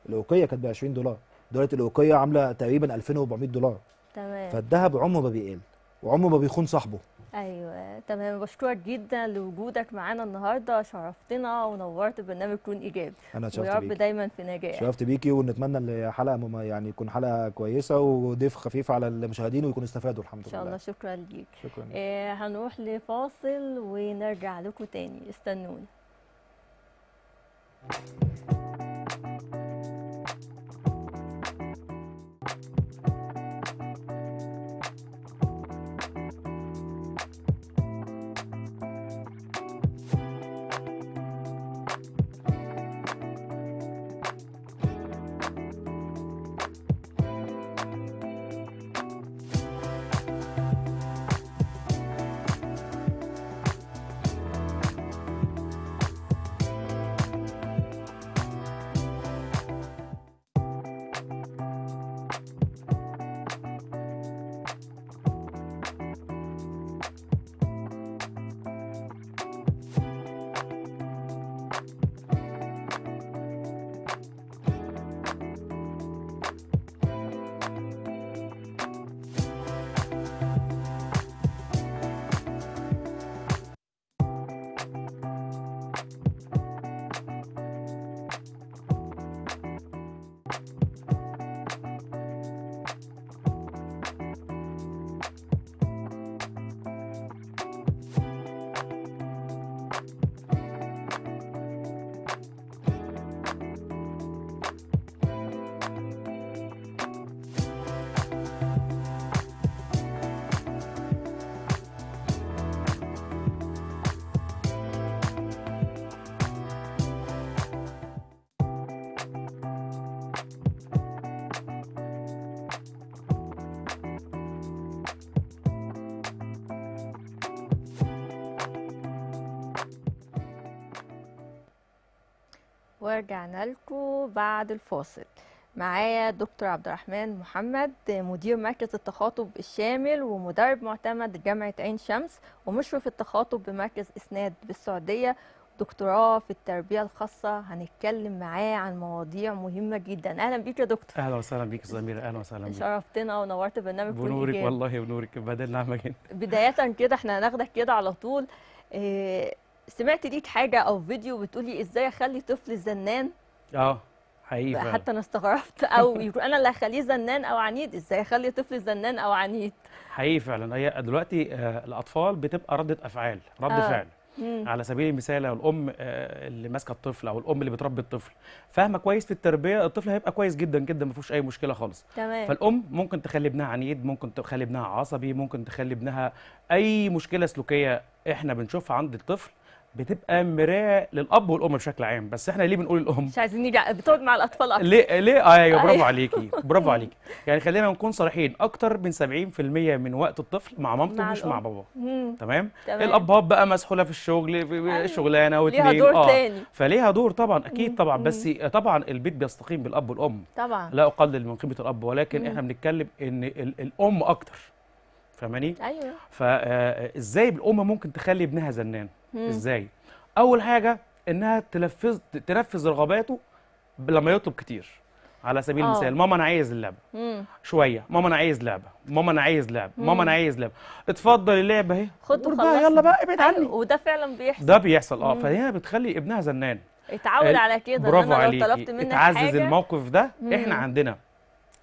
الاوقيه كانت ب 20 دولار دولة الأوقية عاملة تقريبا 2400 دولار تمام فالذهب عمره ما بيقل وعمره ما بيخون صاحبه ايوه تمام بشكرك جدا لوجودك معانا النهارده شرفتنا ونورت برنامج كون ايجابي انا شرفت ويا رب دايما في نجاح شرفت بيكي ونتمنى الحلقه يعني تكون حلقه كويسه وضيف خفيف على المشاهدين ويكونوا استفادوا الحمد لله ان شاء الله شكرا ليك شكرا إيه هنروح لفاصل ونرجع لكم تاني استنونا ورجعنا لكم بعد الفاصل معايا دكتور عبد الرحمن محمد مدير مركز التخاطب الشامل ومدرب معتمد جامعة عين شمس ومشرف التخاطب بمركز إسناد بالسعودية دكتوراه في التربية الخاصة هنتكلم معاه عن مواضيع مهمة جدا أهلا بيك يا دكتور أهلا وسهلا بيك زميلة سميرة أهلا وسهلا بيك شرفتنا ونورت برنامج بنورك والله بنورك بدلنا عمك بداية كده احنا هناخدك كده على طول إيه سمعت ليك حاجه او فيديو بتقولي ازاي اخلي طفل زنان اه حقيقي حتى انا استغربت *laughs* او يكون انا اللي اخليه زنان او عنيد ازاي اخلي طفل زنان او عنيد حقيقي فعلا هي دلوقتي آه، الاطفال بتبقى رده افعال رد آه. فعل مم. على سبيل المثال لو الام آه، اللي ماسكه الطفل او الام اللي بتربي الطفل فاهمه كويس في التربيه الطفل هيبقى كويس جدا جدا ما فيهوش اي مشكله خالص تمام. فالام ممكن تخلي ابنها عنيد ممكن تخلي ابنها عصبي ممكن تخلي ابنها اي مشكله سلوكيه احنا بنشوفها عند الطفل بتبقى مرايه للاب والام بشكل عام بس احنا ليه بنقول الام مش عايزين نيجي بتقعد مع الاطفال اكتر ليه ليه آه، ايوه برافو أيوة. عليكي برافو عليكي يعني خلينا نكون صريحين اكتر من 70% من وقت الطفل مع مامته مش مع باباه تمام, تمام. الابهات بقى مسحوله في الشغل في أيوة. شغلانه واتنين ليها دور آه. تاني فليها دور طبعا اكيد طبعا بس طبعا البيت بيستقيم بالاب والام طبعا لا اقلل من قيمه الاب ولكن احنا بنتكلم ان الام اكتر فاهماني ايوه فازاي آه، الام ممكن تخلي ابنها زنان مم. ازاي اول حاجه انها تنفذ تنفذ رغباته لما يطلب كتير على سبيل أوه. المثال ماما انا عايز اللعبه مم. شويه ماما انا عايز لعبه ماما انا عايز لعبه ماما انا عايز لعبه اتفضل اللعبه اهي خد وخلص يلا بقى ابعد أيوة، عني وده فعلا بيحصل ده بيحصل اه فهي بتخلي ابنها زنان اتعود على كده برافو إن انا لو طلبت منك اتعزز حاجة. الموقف ده مم. احنا عندنا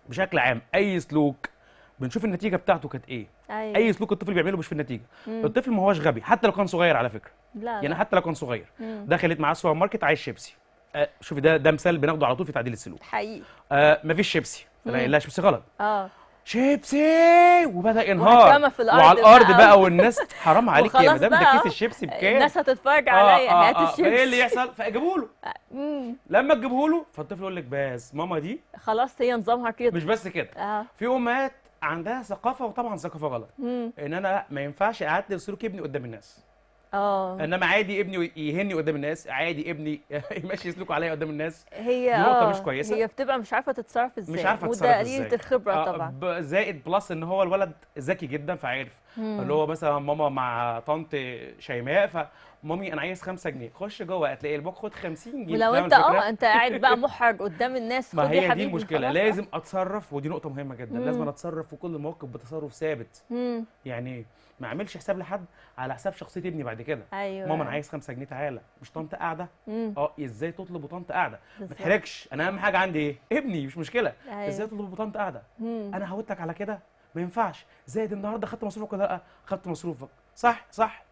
بشكل عام اي سلوك بنشوف النتيجه بتاعته كانت ايه أيوة. اي سلوك الطفل بيعمله مش في النتيجه مم. الطفل ما هوش غبي حتى لو كان صغير على فكره لا يعني حتى لو كان صغير مم. دخلت معاه السوبر ماركت عايز شيبسي آه شوفي ده ده مثال بناخده على طول في تعديل السلوك حقيقي آه مفيش شيبسي لا لا شيبسي غلط اه شيبسي وبدا ينهار في الأرض وعلى الارض بقى, بقى والناس حرام عليك يا مدام ده كيس الشيبسي بكام الناس هتتفرج آه عليا آه آه ايه اللي يحصل فاجيبه له *laughs* لما تجيبه له فالطفل يقول لك بس ماما دي خلاص هي نظامها كده مش بس كده آه. في امهات عندها ثقافه وطبعا ثقافه غلط مم. ان انا ما ينفعش اعدل سلوك ابني قدام الناس اه انما عادي ابني يهني قدام الناس عادي ابني *laughs* يمشي سلوكه عليا قدام الناس هي نقطه آه. مش كويسه هي بتبقى مش عارفه تتصرف ازاي مش عارفه تتصرف ازاي وده قليله الخبره آه طبعا زائد بلس ان هو الولد ذكي جدا فعارف اللي هو مثلا ماما مع طنط شيماء ف مامي انا عايز 5 جنيه خش جوه هتلاقي الباك خد 50 جنيه ولو انت اه انت قاعد بقى محرج قدام الناس ما هي دي المشكله لازم اتصرف ودي نقطه مهمه جدا مم. لازم اتصرف في كل موقف بتصرف ثابت مم. يعني ايه ما اعملش حساب لحد على حساب شخصيه ابني بعد كده أيوة. ماما انا عايز 5 جنيه تعالى مش طنط قاعده اه ازاي تطلب وطنط قاعده ما تحركش انا اهم حاجه عندي ايه ابني مش مشكله أيوة. ازاي تطلب وطنط قاعده انا هودتك على كده ما ينفعش زائد النهارده خدت مصروفك ولا لا خدت مصروفك صح صح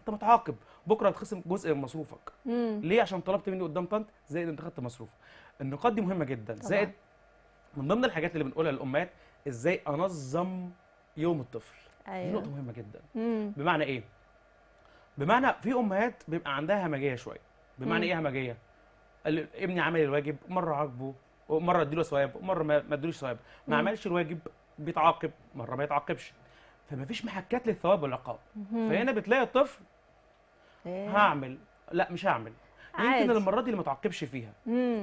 انت متعاقب بكره هتخصم جزء من مصروفك مم. ليه عشان طلبت مني قدام طنط زائد انت خدت مصروف النقاط دي مهمه جدا طبعا. زائد من ضمن الحاجات اللي بنقولها للامهات ازاي انظم يوم الطفل أيوة. دي نقطه مهمه جدا مم. بمعنى ايه بمعنى في امهات بيبقى عندها همجيه شويه بمعنى مم. ايه همجيه ابني عمل الواجب مره عاقبه ومره اديله ثواب ومره ما اديلوش ثواب ما عملش الواجب بيتعاقب مره ما يتعاقبش فما فيش محكات للثواب والعقاب فهنا بتلاقي الطفل إيه. هعمل لا مش هعمل يمكن المره دي اللي ما تعاقبش فيها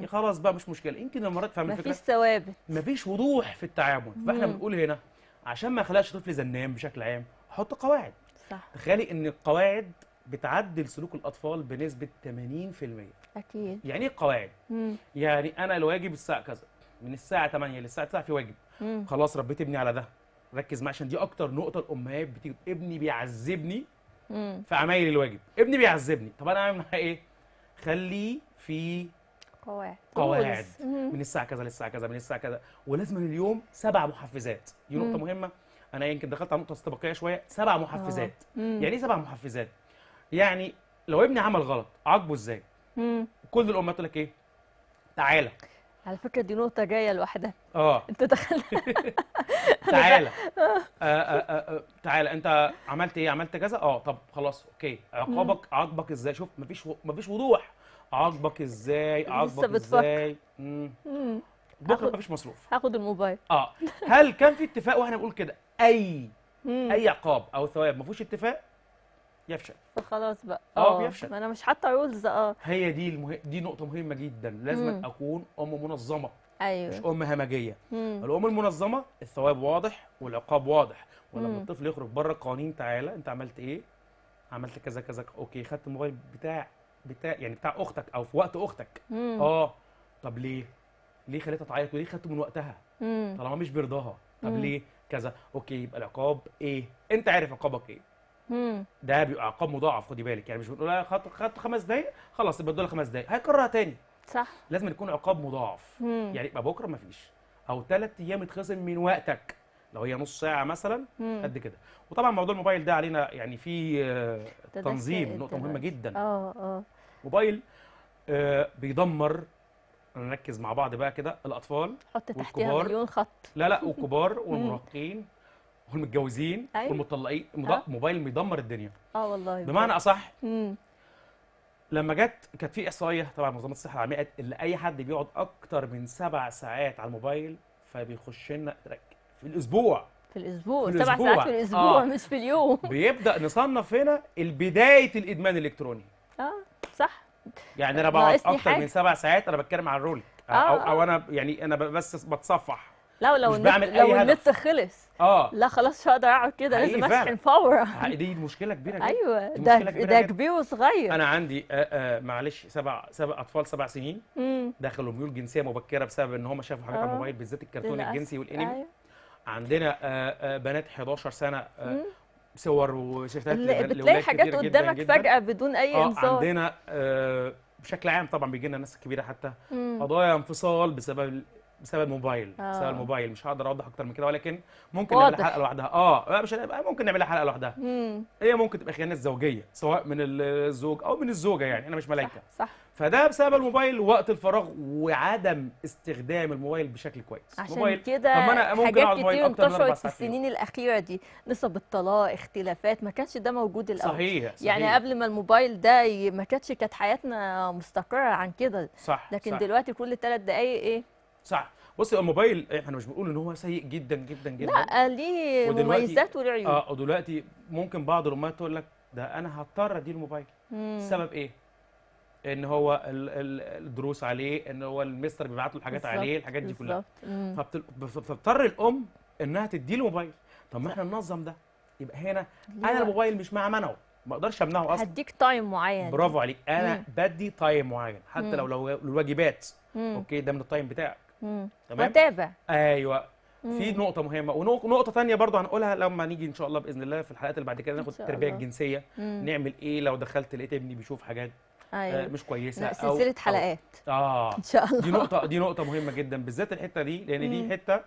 خلاص بقى مش مشكله يمكن المره دي فاهم الفكره مفيش ثوابت مفيش وضوح في التعامل فاحنا بنقول هنا عشان ما اخلقش طفل زنام بشكل عام حط قواعد صح تخيلي ان القواعد بتعدل سلوك الاطفال بنسبه 80% اكيد يعني ايه القواعد مم. يعني انا الواجب الساعه كذا من الساعه 8 للساعه 9 في واجب مم. خلاص ربيت ابني على ده ركز معايا عشان دي اكتر نقطه الامهات بتيجي ابني بيعذبني في عمايل الواجب ابني بيعذبني طب انا اعمل معاه ايه خليه في قواعد قواعد من الساعه كذا للساعه كذا من الساعه كذا ولازم اليوم سبع محفزات دي نقطه مهمه انا يمكن دخلت على نقطه استباقيه شويه سبع آه. محفزات يعني ايه سبع محفزات يعني لو ابني عمل غلط عاقبه ازاي كل الامهات تقول لك ايه تعالى على فكره دي نقطه جايه لوحدها اه انت دخلت *laughs* تعالى آه، آه، تعالى انت عملت ايه عملت كذا اه طب خلاص اوكي عقابك عاقبك ازاي شوف مفيش مفيش وضوح عاجبك ازاي عاجبك ازاي امم بكره مفيش مصروف هاخد الموبايل اه *laughs* هل كان في اتفاق واحنا بنقول كده اي مم. اي عقاب او ثواب مفيش اتفاق يفشل فخلاص بقى آه،, اه بيفشل ما انا مش حاطه رولز اه هي دي المه... دي نقطه مهمه جدا لازم مم. اكون ام منظمه ايوه مش ام همجيه مم. الام المنظمه الثواب واضح والعقاب واضح ولما الطفل يخرج بره القوانين تعالى انت عملت ايه عملت كذا كذا اوكي خدت الموبايل بتاع بتاع يعني بتاع اختك او في وقت اختك مم. اه طب ليه ليه خليتها تعيط وليه خدته من وقتها مم. طالما مش برضاها طب مم. ليه كذا اوكي يبقى العقاب ايه انت عارف عقابك ايه مم. ده بيبقى عقاب مضاعف خدي بالك يعني مش بنقول لها خدت خدت خمس دقايق خلاص يبقى ادولها خمس دقايق هيكررها تاني صح لازم يكون عقاب مضاعف مم. يعني يبقى بكره مفيش او ثلاث ايام اتخصم من وقتك لو هي نص ساعه مثلا قد كده وطبعا موضوع الموبايل ده علينا يعني في آه، تنظيم نقطه مهمه جدا اه اه موبايل آه بيدمر نركز مع بعض بقى كده الاطفال حط تحتها مليون خط لا لا *laughs* والكبار والمراهقين والمتجوزين أيوة. والمطلقين أه؟ موبايل بيدمر الدنيا اه والله بمعنى بقى. اصح مم. لما جت كانت في احصائيه طبعا منظمه الصحه العالميه قالت ان اي حد بيقعد اكتر من سبع ساعات على الموبايل فبيخش لنا في الاسبوع في الاسبوع سبع ساعات في الاسبوع آه. مش في اليوم بيبدا نصنف هنا البدايه الادمان الالكتروني صح يعني انا آه، بقعد اكتر حاجة. من سبع ساعات انا بتكلم على الرول آه أو, آه. او انا يعني انا بس بتصفح لا لو مش بعمل لو أي النت خلص اه لا خلاص مش هقدر اقعد كده لازم اشحن فورا *laughs* دي مشكله كبيره جدا ايوه ده ده كبير وصغير انا عندي آآ آه، آآ آه، معلش سبع سبع اطفال سبع سنين دخلوا ميول جنسيه مبكره بسبب ان هم شافوا حاجات آه. على الموبايل بالذات الكرتون الجنسي والانمي أيوة. عندنا آآ بنات 11 سنه صور وشاشات بتلاقي حاجات قدامك فجاه بدون اي آه، انذار عندنا آه بشكل عام طبعا بيجي لنا ناس كبيره حتى قضايا انفصال بسبب بسبب الموبايل آه. بسبب الموبايل مش هقدر اوضح اكتر من كده ولكن ممكن واضح. نعمل حلقه لوحدها اه مش ممكن نعملها حلقه لوحدها هي إيه ممكن تبقى خيانه زوجيه سواء من الزوج او من الزوجه يعني انا مش ملايكه صح, صح. فده بسبب الموبايل وقت الفراغ وعدم استخدام الموبايل بشكل كويس عشان كده حاجات كتير انتشرت في السنين الاخيره دي نسب الطلاق اختلافات ما كانش ده موجود الاول صحيح, صحيح. يعني قبل ما الموبايل ده ما كانتش كانت حياتنا مستقره عن كده صح لكن صح. دلوقتي كل ثلاث دقائق ايه صح بص الموبايل احنا مش بنقول ان هو سيء جدا جدا جدا لا ليه مميزات عيوب اه ودلوقتي ممكن بعض الامهات تقول لك ده انا هضطر اديله الموبايل السبب ايه؟ ان هو الدروس عليه ان هو المستر بيبعت له حاجات عليه الحاجات دي كلها فبتضطر الام انها تديله موبايل طب ما احنا ننظم ده يبقى هنا انا الموبايل مش مع منعه ما اقدرش امنعه اصلا هديك تايم معين برافو عليك انا مم. بدي تايم معين حتى مم. لو لو الواجبات مم. اوكي ده من التايم بتاعك تمام وتابع ايوه في نقطه مهمه ونقطه ثانيه برضه هنقولها لما نيجي ان شاء الله باذن الله في الحلقات اللي بعد كده ناخد التربيه الجنسيه مم. نعمل ايه لو دخلت لقيت ابني بيشوف حاجات آه، أيوة. آه مش كويسه او سلسله حلقات أو اه ان شاء الله دي نقطه دي نقطه مهمه جدا بالذات الحته دي لان مم. دي حته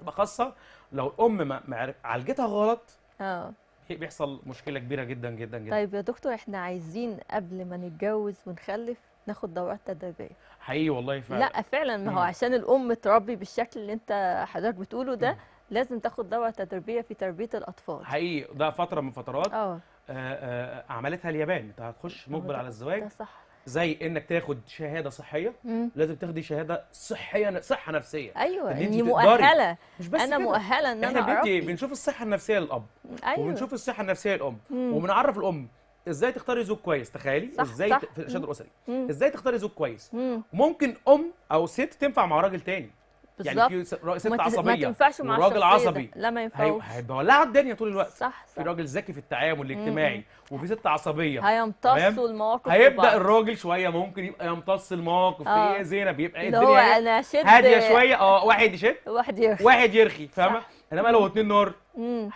تبقى خاصه لو الام ما عالجتها غلط اه بيحصل مشكله كبيره جدا جدا جدا طيب يا دكتور احنا عايزين قبل ما نتجوز ونخلف ناخد دورات تدريبيه حقيقي والله فعلا لا فعلا ما هو عشان الام تربي بالشكل اللي انت حضرتك بتقوله ده لازم تاخد دورة تدريبية في تربية الأطفال حقيقي ده فترة من فترات آه, آه،, آه، عملتها اليابان انت هتخش مقبل على الزواج ده صح زي انك تاخد شهاده صحيه مم. لازم تاخدي شهاده صحيه صحه نفسيه ايوه ان اني يعني مؤهله مش بس انا كده. مؤهله ان انا احنا بنشوف الصحه النفسيه للاب أيوة. وبنشوف الصحه النفسيه للام وبنعرف الام ازاي تختاري زوج كويس تخيلي صح ازاي صح. في الارشاد الاسري ازاي تختاري زوج كويس مم. ممكن ام او ست تنفع مع راجل تاني بالظبط يعني في ست عصبيه ما تنفعش مع راجل عصبي ده. لا ما ينفعش هيبقى الدنيا طول الوقت صح, صح. في راجل ذكي في التعامل الاجتماعي وفي ست عصبيه هيمتصوا المواقف هيبدا الراجل شويه ممكن يبقى يمتص المواقف آه. ايه ايه زينب يبقى الدنيا إيه؟ هاديه شويه اه واحد يشد واحد يرخي واحد يرخي فاهمه انما لو اتنين نار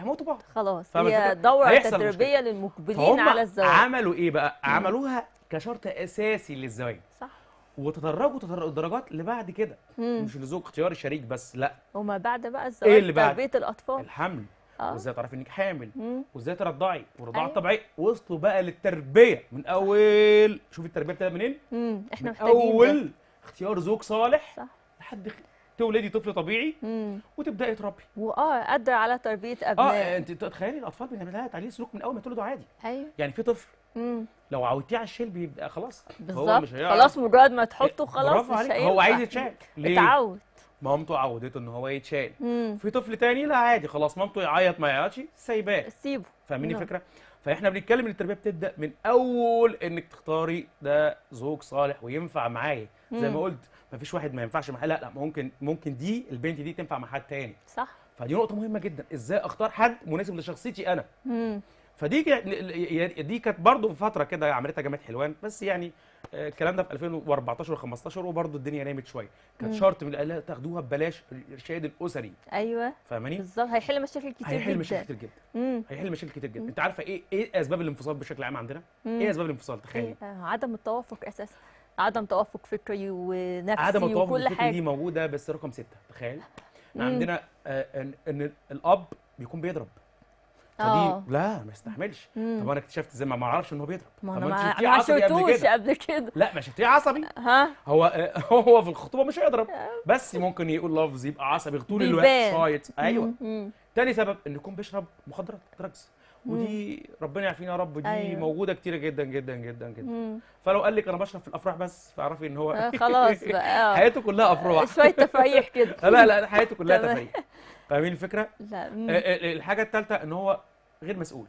هيموتوا بعض خلاص هي دوره تدريبيه للمقبلين على الزواج عملوا ايه بقى؟ عملوها كشرط اساسي للزواج صح وتدرجوا درجات لبعد كده مم. مش لزوج اختيار الشريك بس لا وما بعد بقى الزواج ايه اللي بعد؟ تربيه الاطفال الحمل آه. وازاي تعرفي انك حامل وازاي ترضعي والرضاعه أيه. الطبيعيه وصلوا بقى للتربيه من اول شوفي التربيه بتبدا منين؟ احنا من محتاجين اول ده. اختيار زوج صالح صح لحد تولدي طفل طبيعي وتبداي تربي واه قادره على تربيه آه، ابناء اه انت تخيلي الاطفال بنعمل لها تعليل سلوك من اول ما تولدوا عادي ايوه يعني في طفل مم. لو عودتيه على الشيل بيبقى خلاص هو مش بالظبط خلاص مجرد ما تحطه إيه، خلاص مش عليك. هو عايز يتشال ليه؟ اتعود مامته عودته ان هو يتشال في طفل تاني لا عادي خلاص مامته يعيط ما يعيطش سايباه سيبه فاهميني الفكره فاحنا بنتكلم ان التربيه بتبدا من اول انك تختاري ده زوج صالح وينفع معايا زي ما قلت مفيش واحد ما ينفعش مع لا لا ممكن ممكن دي البنت دي تنفع مع حد تاني صح فدي نقطه مهمه جدا ازاي اختار حد مناسب لشخصيتي انا امم فدي دي كانت برضه في فتره كده عملتها جامعه حلوان بس يعني آه، الكلام ده في 2014 و15 وبرضه الدنيا نامت شويه كانت شرط من الاهل تاخدوها ببلاش الارشاد الاسري ايوه فاهماني بالظبط هيحل مشاكل كتير جدا هيحل مشاكل كتير جدا هيحل مشاكل كتير جدا انت عارفه ايه ايه اسباب الانفصال بشكل عام عندنا مم. ايه اسباب الانفصال تخيل إيه؟ عدم التوافق اساسا عدم توافق فكري ونفسي عدم التوافق عدم الفكري دي موجوده بس رقم سته تخيل عندنا آه، ان, إن الاب بيكون بيضرب فدي آه. لا ما استحملش طب انا اكتشفت زي ما ما اعرفش ان هو بيضرب ما انا ما, ما شفتوش قبل كده لا ما شفتيه عصبي ها هو آه، *laughs* هو في الخطوبه مش هيضرب بس ممكن يقول لفظ يبقى عصبي طول الوقت شايط ايوه تاني سبب ان يكون بيشرب مخدرات درجز ودي ربنا يعافينا يا رب دي أيوة. موجوده كتيره جدا جدا جدا جدا مم. فلو قال لك انا بشرب في الافراح بس فاعرفي ان هو آه، *laughs* خلاص بقى آه. حياته كلها افراح آه، شويه تفايح كده *laughs* لا لا حياته كلها تفايح فاهمين الفكره؟ *laughs* لا الحاجه الثالثه ان هو غير مسؤول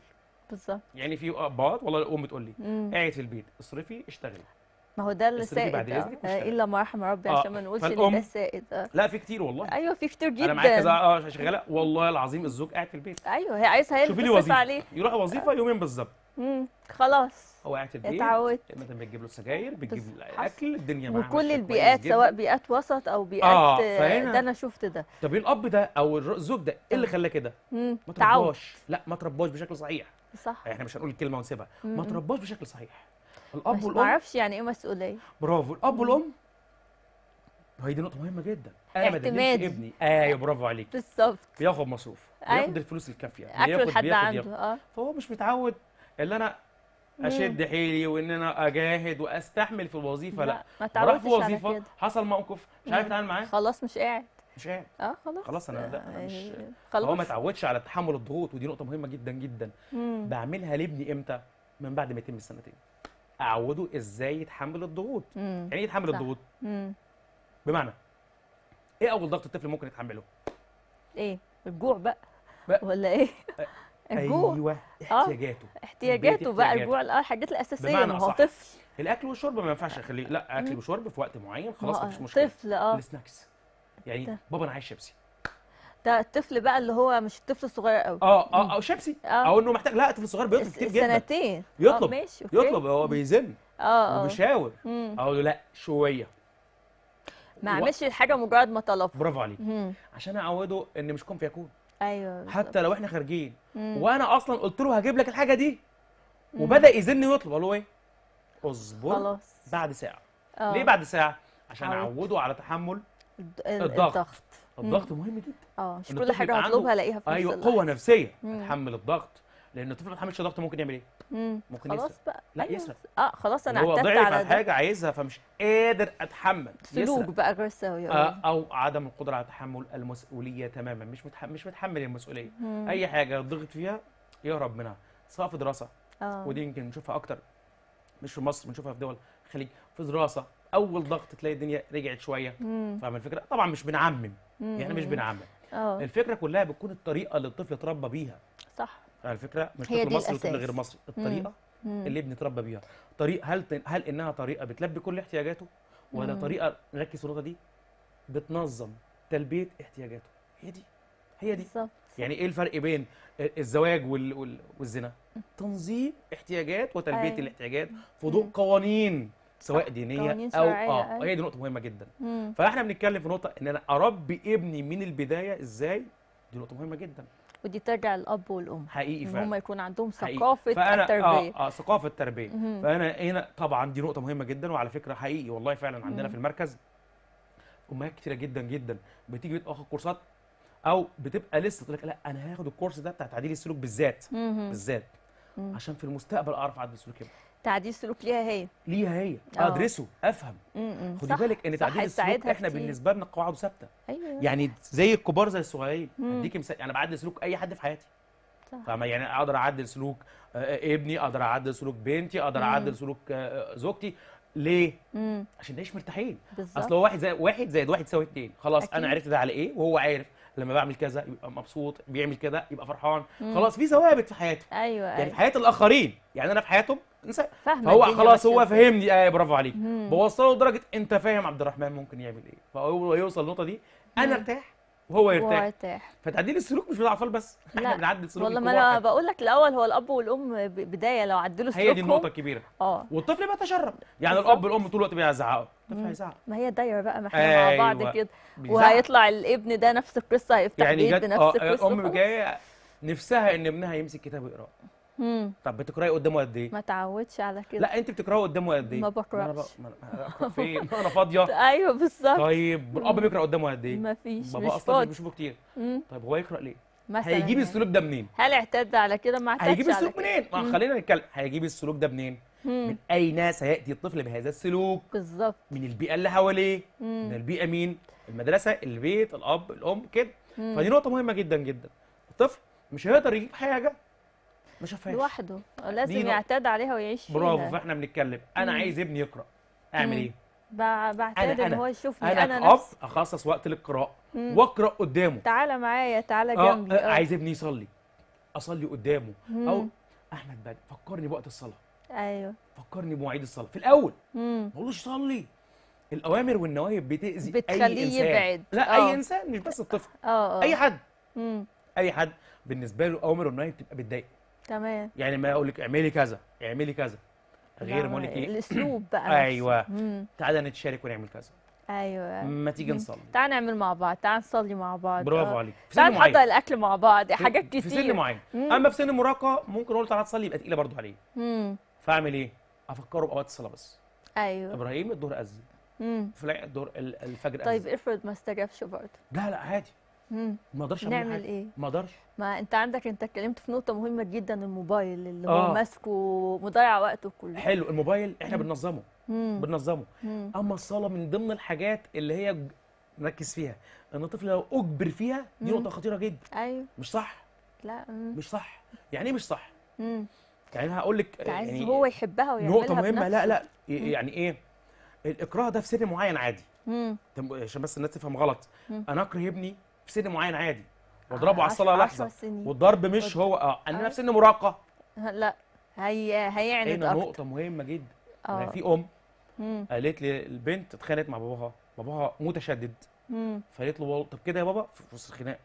بالظبط يعني في بعض والله الام تقول لي قاعد في البيت اصرفي اشتغلي ما هو ده اللي سائد آه، الا ما رحم ربي آه، عشان ما نقولش ان ده سائد آه. لا في كتير والله ايوه في كتير جدا انا معايا كذا اه شغاله والله العظيم الزوج قاعد في البيت ايوه هي عايزها هي اللي تصرف عليه يروح وظيفه يومين بالظبط امم خلاص هو قاعد في البيت اتعود مثلا بتجيب له السجاير بتجيب له الاكل الدنيا معاه وكل البيئات سواء بيئات وسط او بيئات آه ده انا شفت ده طب إيه الاب ده او الزوج ده ايه اللي خلاه كده؟ ما ترباش لا ما ترباش بشكل صحيح صح احنا يعني مش هنقول الكلمه ونسيبها ما ترباش بشكل صحيح الاب والام ما اعرفش يعني ايه مسؤوليه برافو الاب والام هي دي نقطه مهمه جدا انا اعتماد ابني ايوه برافو عليك بالظبط بياخد مصروف بياخد الفلوس الكافيه اكله لحد عنده اه فهو مش متعود اللي انا اشد حيلي وان انا اجاهد واستحمل في الوظيفه لا, لا. ما في وظيفه حصل موقف مش عارف اتعامل معاه خلاص مش قاعد مش قاعد اه خلاص خلاص انا لا انا مش يعني خلاص هو ما اتعودش على تحمل الضغوط ودي نقطه مهمه جدا جدا مم. بعملها لابني امتى من بعد ما يتم السنتين اعوده ازاي يتحمل الضغوط مم. يعني ايه يتحمل صح. الضغوط مم. بمعنى ايه اول ضغط الطفل ممكن يتحمله ايه الجوع بقى, بقى. ولا ايه *laughs* الجوع ايوه آه. احتياجاته احتياجاته بقى الجوع اه الحاجات الاساسيه بمعنى هو طفل الاكل والشرب ما ينفعش اخليه لا اكل وشرب في وقت معين خلاص مفيش مشكله طفل اه السناكس يعني بابا انا عايز شيبسي الطفل بقى اللي هو مش الطفل الصغير قوي اه اه او آه، شيبسي آه. او انه محتاج لا الطفل الصغير بيطلب كتير جدا سنتين آه، يطلب ماشي أوكي. يطلب هو بيزن اه اه وبيشاور اقول له لا شويه ما اعملش و... الحاجه مجرد ما طلب برافو عليك عشان اعوده ان مش كن فيكون ايوه حتى لو احنا خارجين وانا اصلا قلت له هجيب لك الحاجه دي وبدا يزن ويطلب اقول له ايه اصبر خلاص بعد ساعه أوه. ليه بعد ساعه عشان اعوده على تحمل الضغط الضغط مهم جدا اه مش كل حاجه هطلبها الاقيها في نفس ايوه قوه نفسيه تحمل الضغط لان الطفل ما تحملش ضغط ممكن يعمل ايه؟ ممكن ممكن خلاص يسرق. بقى لا أيوة. يسرق اه خلاص انا هو ضعف على حاجه عايزها فمش قادر اتحمل سلوك بقى غير سوي آه،, آه او عدم القدره على تحمل المسؤوليه تماما مش متح... مش متحمل المسؤوليه مم. اي حاجه ضغط فيها يهرب منها سواء في دراسه آه. ودي يمكن نشوفها اكتر مش في مصر بنشوفها في دول الخليج في دراسه اول ضغط تلاقي الدنيا رجعت شويه فاهم الفكره طبعا مش بنعمم يعني مش بنعمم أوه. الفكره كلها بتكون الطريقه اللي الطفل اتربى بيها صح الفكره مش طفل مصري وطفل غير مصري الطريقه مم. اللي بنتربى بيها طريق هل هل انها طريقه بتلبي كل احتياجاته ولا مم. طريقه ركز في النقطه دي بتنظم تلبيه احتياجاته هي دي هي دي بالظبط يعني ايه الفرق بين الزواج وال... وال... والزنا تنظيم احتياجات وتلبيه أي. أيوة. الاحتياجات في ضوء قوانين سواء دينيه او اه أيوة. هي دي نقطه مهمه جدا مم. فاحنا بنتكلم في نقطه ان انا اربي ابني من البدايه ازاي دي نقطه مهمه جدا ودي ترجع للاب والام حقيقي فعلا هم يكون عندهم ثقافه فأنا آه، التربيه اه, آه ثقافه التربيه مم. فانا هنا طبعا دي نقطه مهمه جدا وعلى فكره حقيقي والله فعلا عندنا مم. في المركز امهات كتيره جدا جدا بتيجي بتاخد كورسات او بتبقى لسه تقول لك لا انا هاخد الكورس ده بتاع تعديل السلوك بالذات مم. بالذات مم. عشان في المستقبل اعرف اعدل سلوكي تعديل سلوك ليها هي ليها هي أوه. ادرسه افهم خدي بالك ان تعديل السلوك احنا بالنسبه لنا قواعده ثابته أيوة. يعني زي الكبار زي الصغيرين اديكي مثال انا يعني بعدل سلوك اي حد في حياتي صح. فما يعني اقدر اعدل سلوك آه، آه، ابني اقدر اعدل سلوك بنتي اقدر اعدل سلوك آه، زوجتي ليه؟ مم. عشان نعيش مرتاحين اصل هو واحد زائد واحد زائد واحد يساوي اتنين خلاص أكيد. انا عرفت ده على ايه وهو عارف لما بعمل كذا يبقى مبسوط بيعمل كده يبقى فرحان مم. خلاص في ثوابت في حياته ايوه يعني أيوة. في حياه الاخرين يعني انا في حياتهم انسى فهو خلاص هو فهمني ايه برافو عليك بوصله لدرجه انت فاهم عبد الرحمن ممكن يعمل ايه فهو يوصل للنقطه دي انا ارتاح وهو يرتاح هو يرتاح فتعديل السلوك مش بالاطفال بس لا. *laughs* احنا بنعدل سلوك والله ما انا بقول لك الاول هو الاب والام بدايه لو عدلوا سلوكهم هي دي النقطه الكبيره اه والطفل بقى تشرب يعني بالزبط. الاب والام طول الوقت بيزعقوا الطفل هيزعق ما هي دايره بقى ما احنا أيوة. مع بعض أيوة. كده وهيطلع الابن ده نفس القصه هيفتح يعني بيت بنفس آه، آه، القصه الام جايه نفسها ان ابنها يمسك كتاب ويقراه مم. طب بتقراي قدامه قد ايه؟ ما تعودش على كده لا انت بتقراي قدامه قد ايه؟ ما بكرهش ما انا بقى... فين؟ انا فاضيه *laughs* ايوه بالظبط طيب الاب بيكره قدامه قد ايه؟ ما فيش بابا مش اصلا مش بشوفه كتير مم. طيب هو يقرا ليه؟ مثلا هيجيب يعني. السلوك ده منين؟ هل اعتد على كده؟ ما اعتدش هيجيب السلوك منين؟ ما خلينا نتكلم هيجيب السلوك ده منين؟ مم. من اين سياتي الطفل بهذا السلوك؟ بالظبط من البيئه اللي حواليه من البيئه مين؟ المدرسه، البيت، الاب، الام كده فدي نقطه مهمه جدا جدا الطفل مش هيقدر يجيب حاجه ما شافهاش لوحده لازم يعتاد عليها ويعيش فيها برافو فاحنا بنتكلم انا مم. عايز ابني يقرا اعمل ايه بعتاد ان هو يشوفني انا, أنا كأب اخصص وقت للقراءه واقرا قدامه تعالى معايا تعالى آه، جنبي آه. آه. عايز ابني يصلي اصلي قدامه مم. او احمد بدر فكرني بوقت الصلاه ايوه فكرني بمواعيد الصلاه في الاول ما اقولوش صلي الاوامر والنواهي بتاذي اي انسان بتخليه يبعد لا أوه. اي آه. انسان مش بس الطفل آه،, اه اي حد مم. اي حد بالنسبه له الاوامر والنواهي بتبقى بتضايقه تمام يعني لما اقول لك اعملي كذا اعملي كذا غير ما اقول لك ايه الاسلوب بقى *clears throat* ايوه تعالى نتشارك ونعمل كذا ايوه ما تيجي نصلي تعال نعمل مع بعض تعال نصلي مع بعض برافو آه. عليك تعال نحضر الاكل مع بعض حاجات كتير في سن معين اما في سن المراهقه ممكن اقول تعالى تصلي يبقى تقيله برضه عليه فاعمل ايه افكره باوقات الصلاه بس ايوه ابراهيم الظهر اذن فلان الظهر الفجر اذن طيب افرض ما استجابش برضه لا لا عادي ما اقدرش نعمل ايه ما اقدرش ما انت عندك انت اتكلمت في نقطه مهمه جدا الموبايل اللي آه. هو ماسكه ومضيع وقته كله حلو الموبايل احنا مم. بننظمه مم. بننظمه مم. اما الصلاه من ضمن الحاجات اللي هي نركز فيها ان الطفل لو اجبر فيها دي نقطه خطيره جدا ايوه مش صح لا مم. مش صح يعني ايه مش صح مم. يعني هقول لك يعني هو يحبها ويعملها نقطه مهمه بنفسه. لا لا مم. يعني ايه الاكراه ده في سن معين عادي عشان بس الناس تفهم غلط مم. انا اكره ابني في سن معين عادي آه، واضربه على الصلاه لحظه والضرب مش هو اه انا في أيوة. سن مراهقه آه، لا هي هيعند هنا نقطه مهمه جدا آه. في ام مم. قالت لي البنت اتخانقت مع باباها باباها متشدد مم. فقالت له طب كده يا بابا في وسط الخناق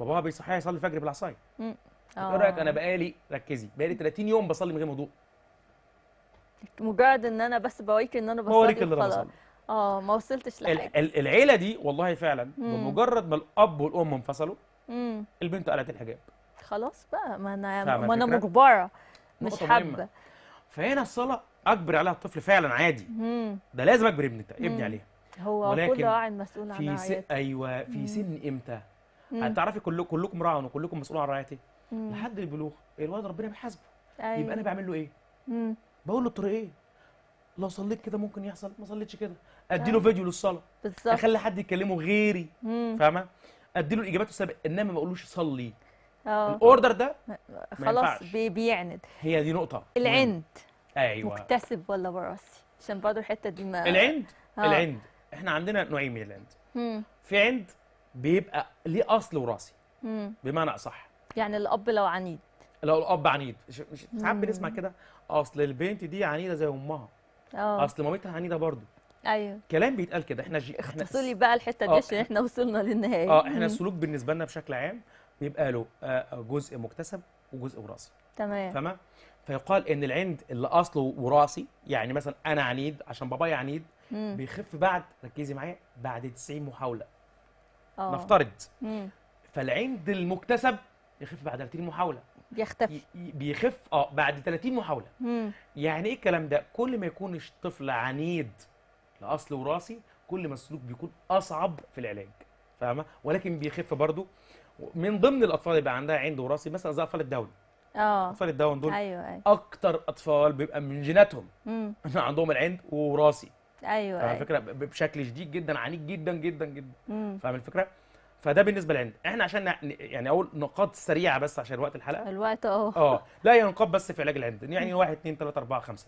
باباها بيصحيها يصلي الفجر بالعصايه ايه رايك انا آه. بقالي ركزي بقالي 30 يوم بصلي من غير وضوء مجرد ان انا بس بوريك ان انا بصلي هو اللي بصلي اه ما وصلتش لحاجه العيله دي والله فعلا مم. بمجرد ما الاب والام انفصلوا مم. البنت قلعت الحجاب خلاص بقى ما انا ما انا مجبره مش حابه فهنا الصلاه اجبر عليها الطفل فعلا عادي مم. ده لازم اجبر ابني ابني عليها هو كل واحد مسؤول عن رعايته ايوه في مم. سن امتى هتعرفي كل كلكم راعون وكلكم مسؤول عن رعايته لحد البلوغ الولد ربنا بيحاسبه أيوة. يبقى انا بعمل له ايه مم. بقول له الطريق ايه لو صليت كده ممكن يحصل ما صليتش كده اديله فيديو للصلاه بالظبط اخلي حد يكلمه غيري فاهمه اديله الاجابات السابقه انما ما اقولوش صلي اه الاوردر ده خلاص بيعند هي دي نقطه العند ايوه مكتسب ولا وراثي عشان برضه الحته دي ما العند أوه. العند احنا عندنا نوعين من العند مم. في عند بيبقى ليه اصل وراثي بمعنى اصح يعني الاب لو عنيد لو الاب عنيد مش ساعات بنسمع كده اصل البنت دي عنيده زي امها اه اصل مامتها عنيده برضه ايوه كلام بيتقال كده احنا جي... احنا لي بقى الحته دي آه، عشان احنا وصلنا للنهايه اه احنا السلوك بالنسبه لنا بشكل عام بيبقى له آه، جزء مكتسب وجزء وراثي تمام تمام فيقال ان العند اللي اصله وراثي يعني مثلا انا عنيد عشان بابايا عنيد مم. بيخف بعد ركزي معايا بعد 90 محاوله اه نفترض مم. فالعند المكتسب يخف بعد 30 محاوله بيختفي بيخف اه بعد 30 محاوله مم. يعني ايه الكلام ده كل ما يكون الطفل عنيد لاصل وراثي كل ما السلوك بيكون اصعب في العلاج فاهمه ولكن بيخف برضه من ضمن الاطفال اللي بقى عندها عند وراثي مثلا زي اطفال الداون اه اطفال الداون دول أيوة, أيوة. اكتر اطفال بيبقى من جيناتهم *laughs* عندهم العند وراثي ايوه فاهم أيوة. الفكره أيوة. بشكل شديد جدا عنيد جدا جدا جدا فاهم الفكره فده بالنسبه للعند احنا عشان يعني اقول نقاط سريعه بس عشان وقت الحلقه الوقت اه اه لا هي نقاط بس في علاج العند يعني 1 2 3 4 5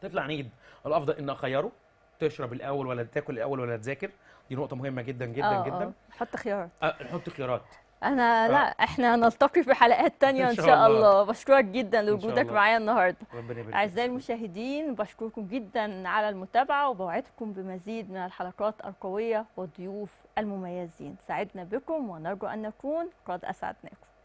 تطلع عنيد الافضل ان اخيره تشرب الاول ولا تاكل الاول ولا تذاكر دي نقطه مهمه جدا جدا أوه آه، جدا نحط خيارات آه، نحط خيارات انا آه. لا احنا نلتقي في حلقات تانية ان شاء, إن شاء الله. الله بشكرك جدا لوجودك معايا النهارده اعزائي المشاهدين بشكركم جدا على المتابعه وبوعدكم بمزيد من الحلقات القويه والضيوف المميزين سعدنا بكم ونرجو ان نكون قد اسعدناكم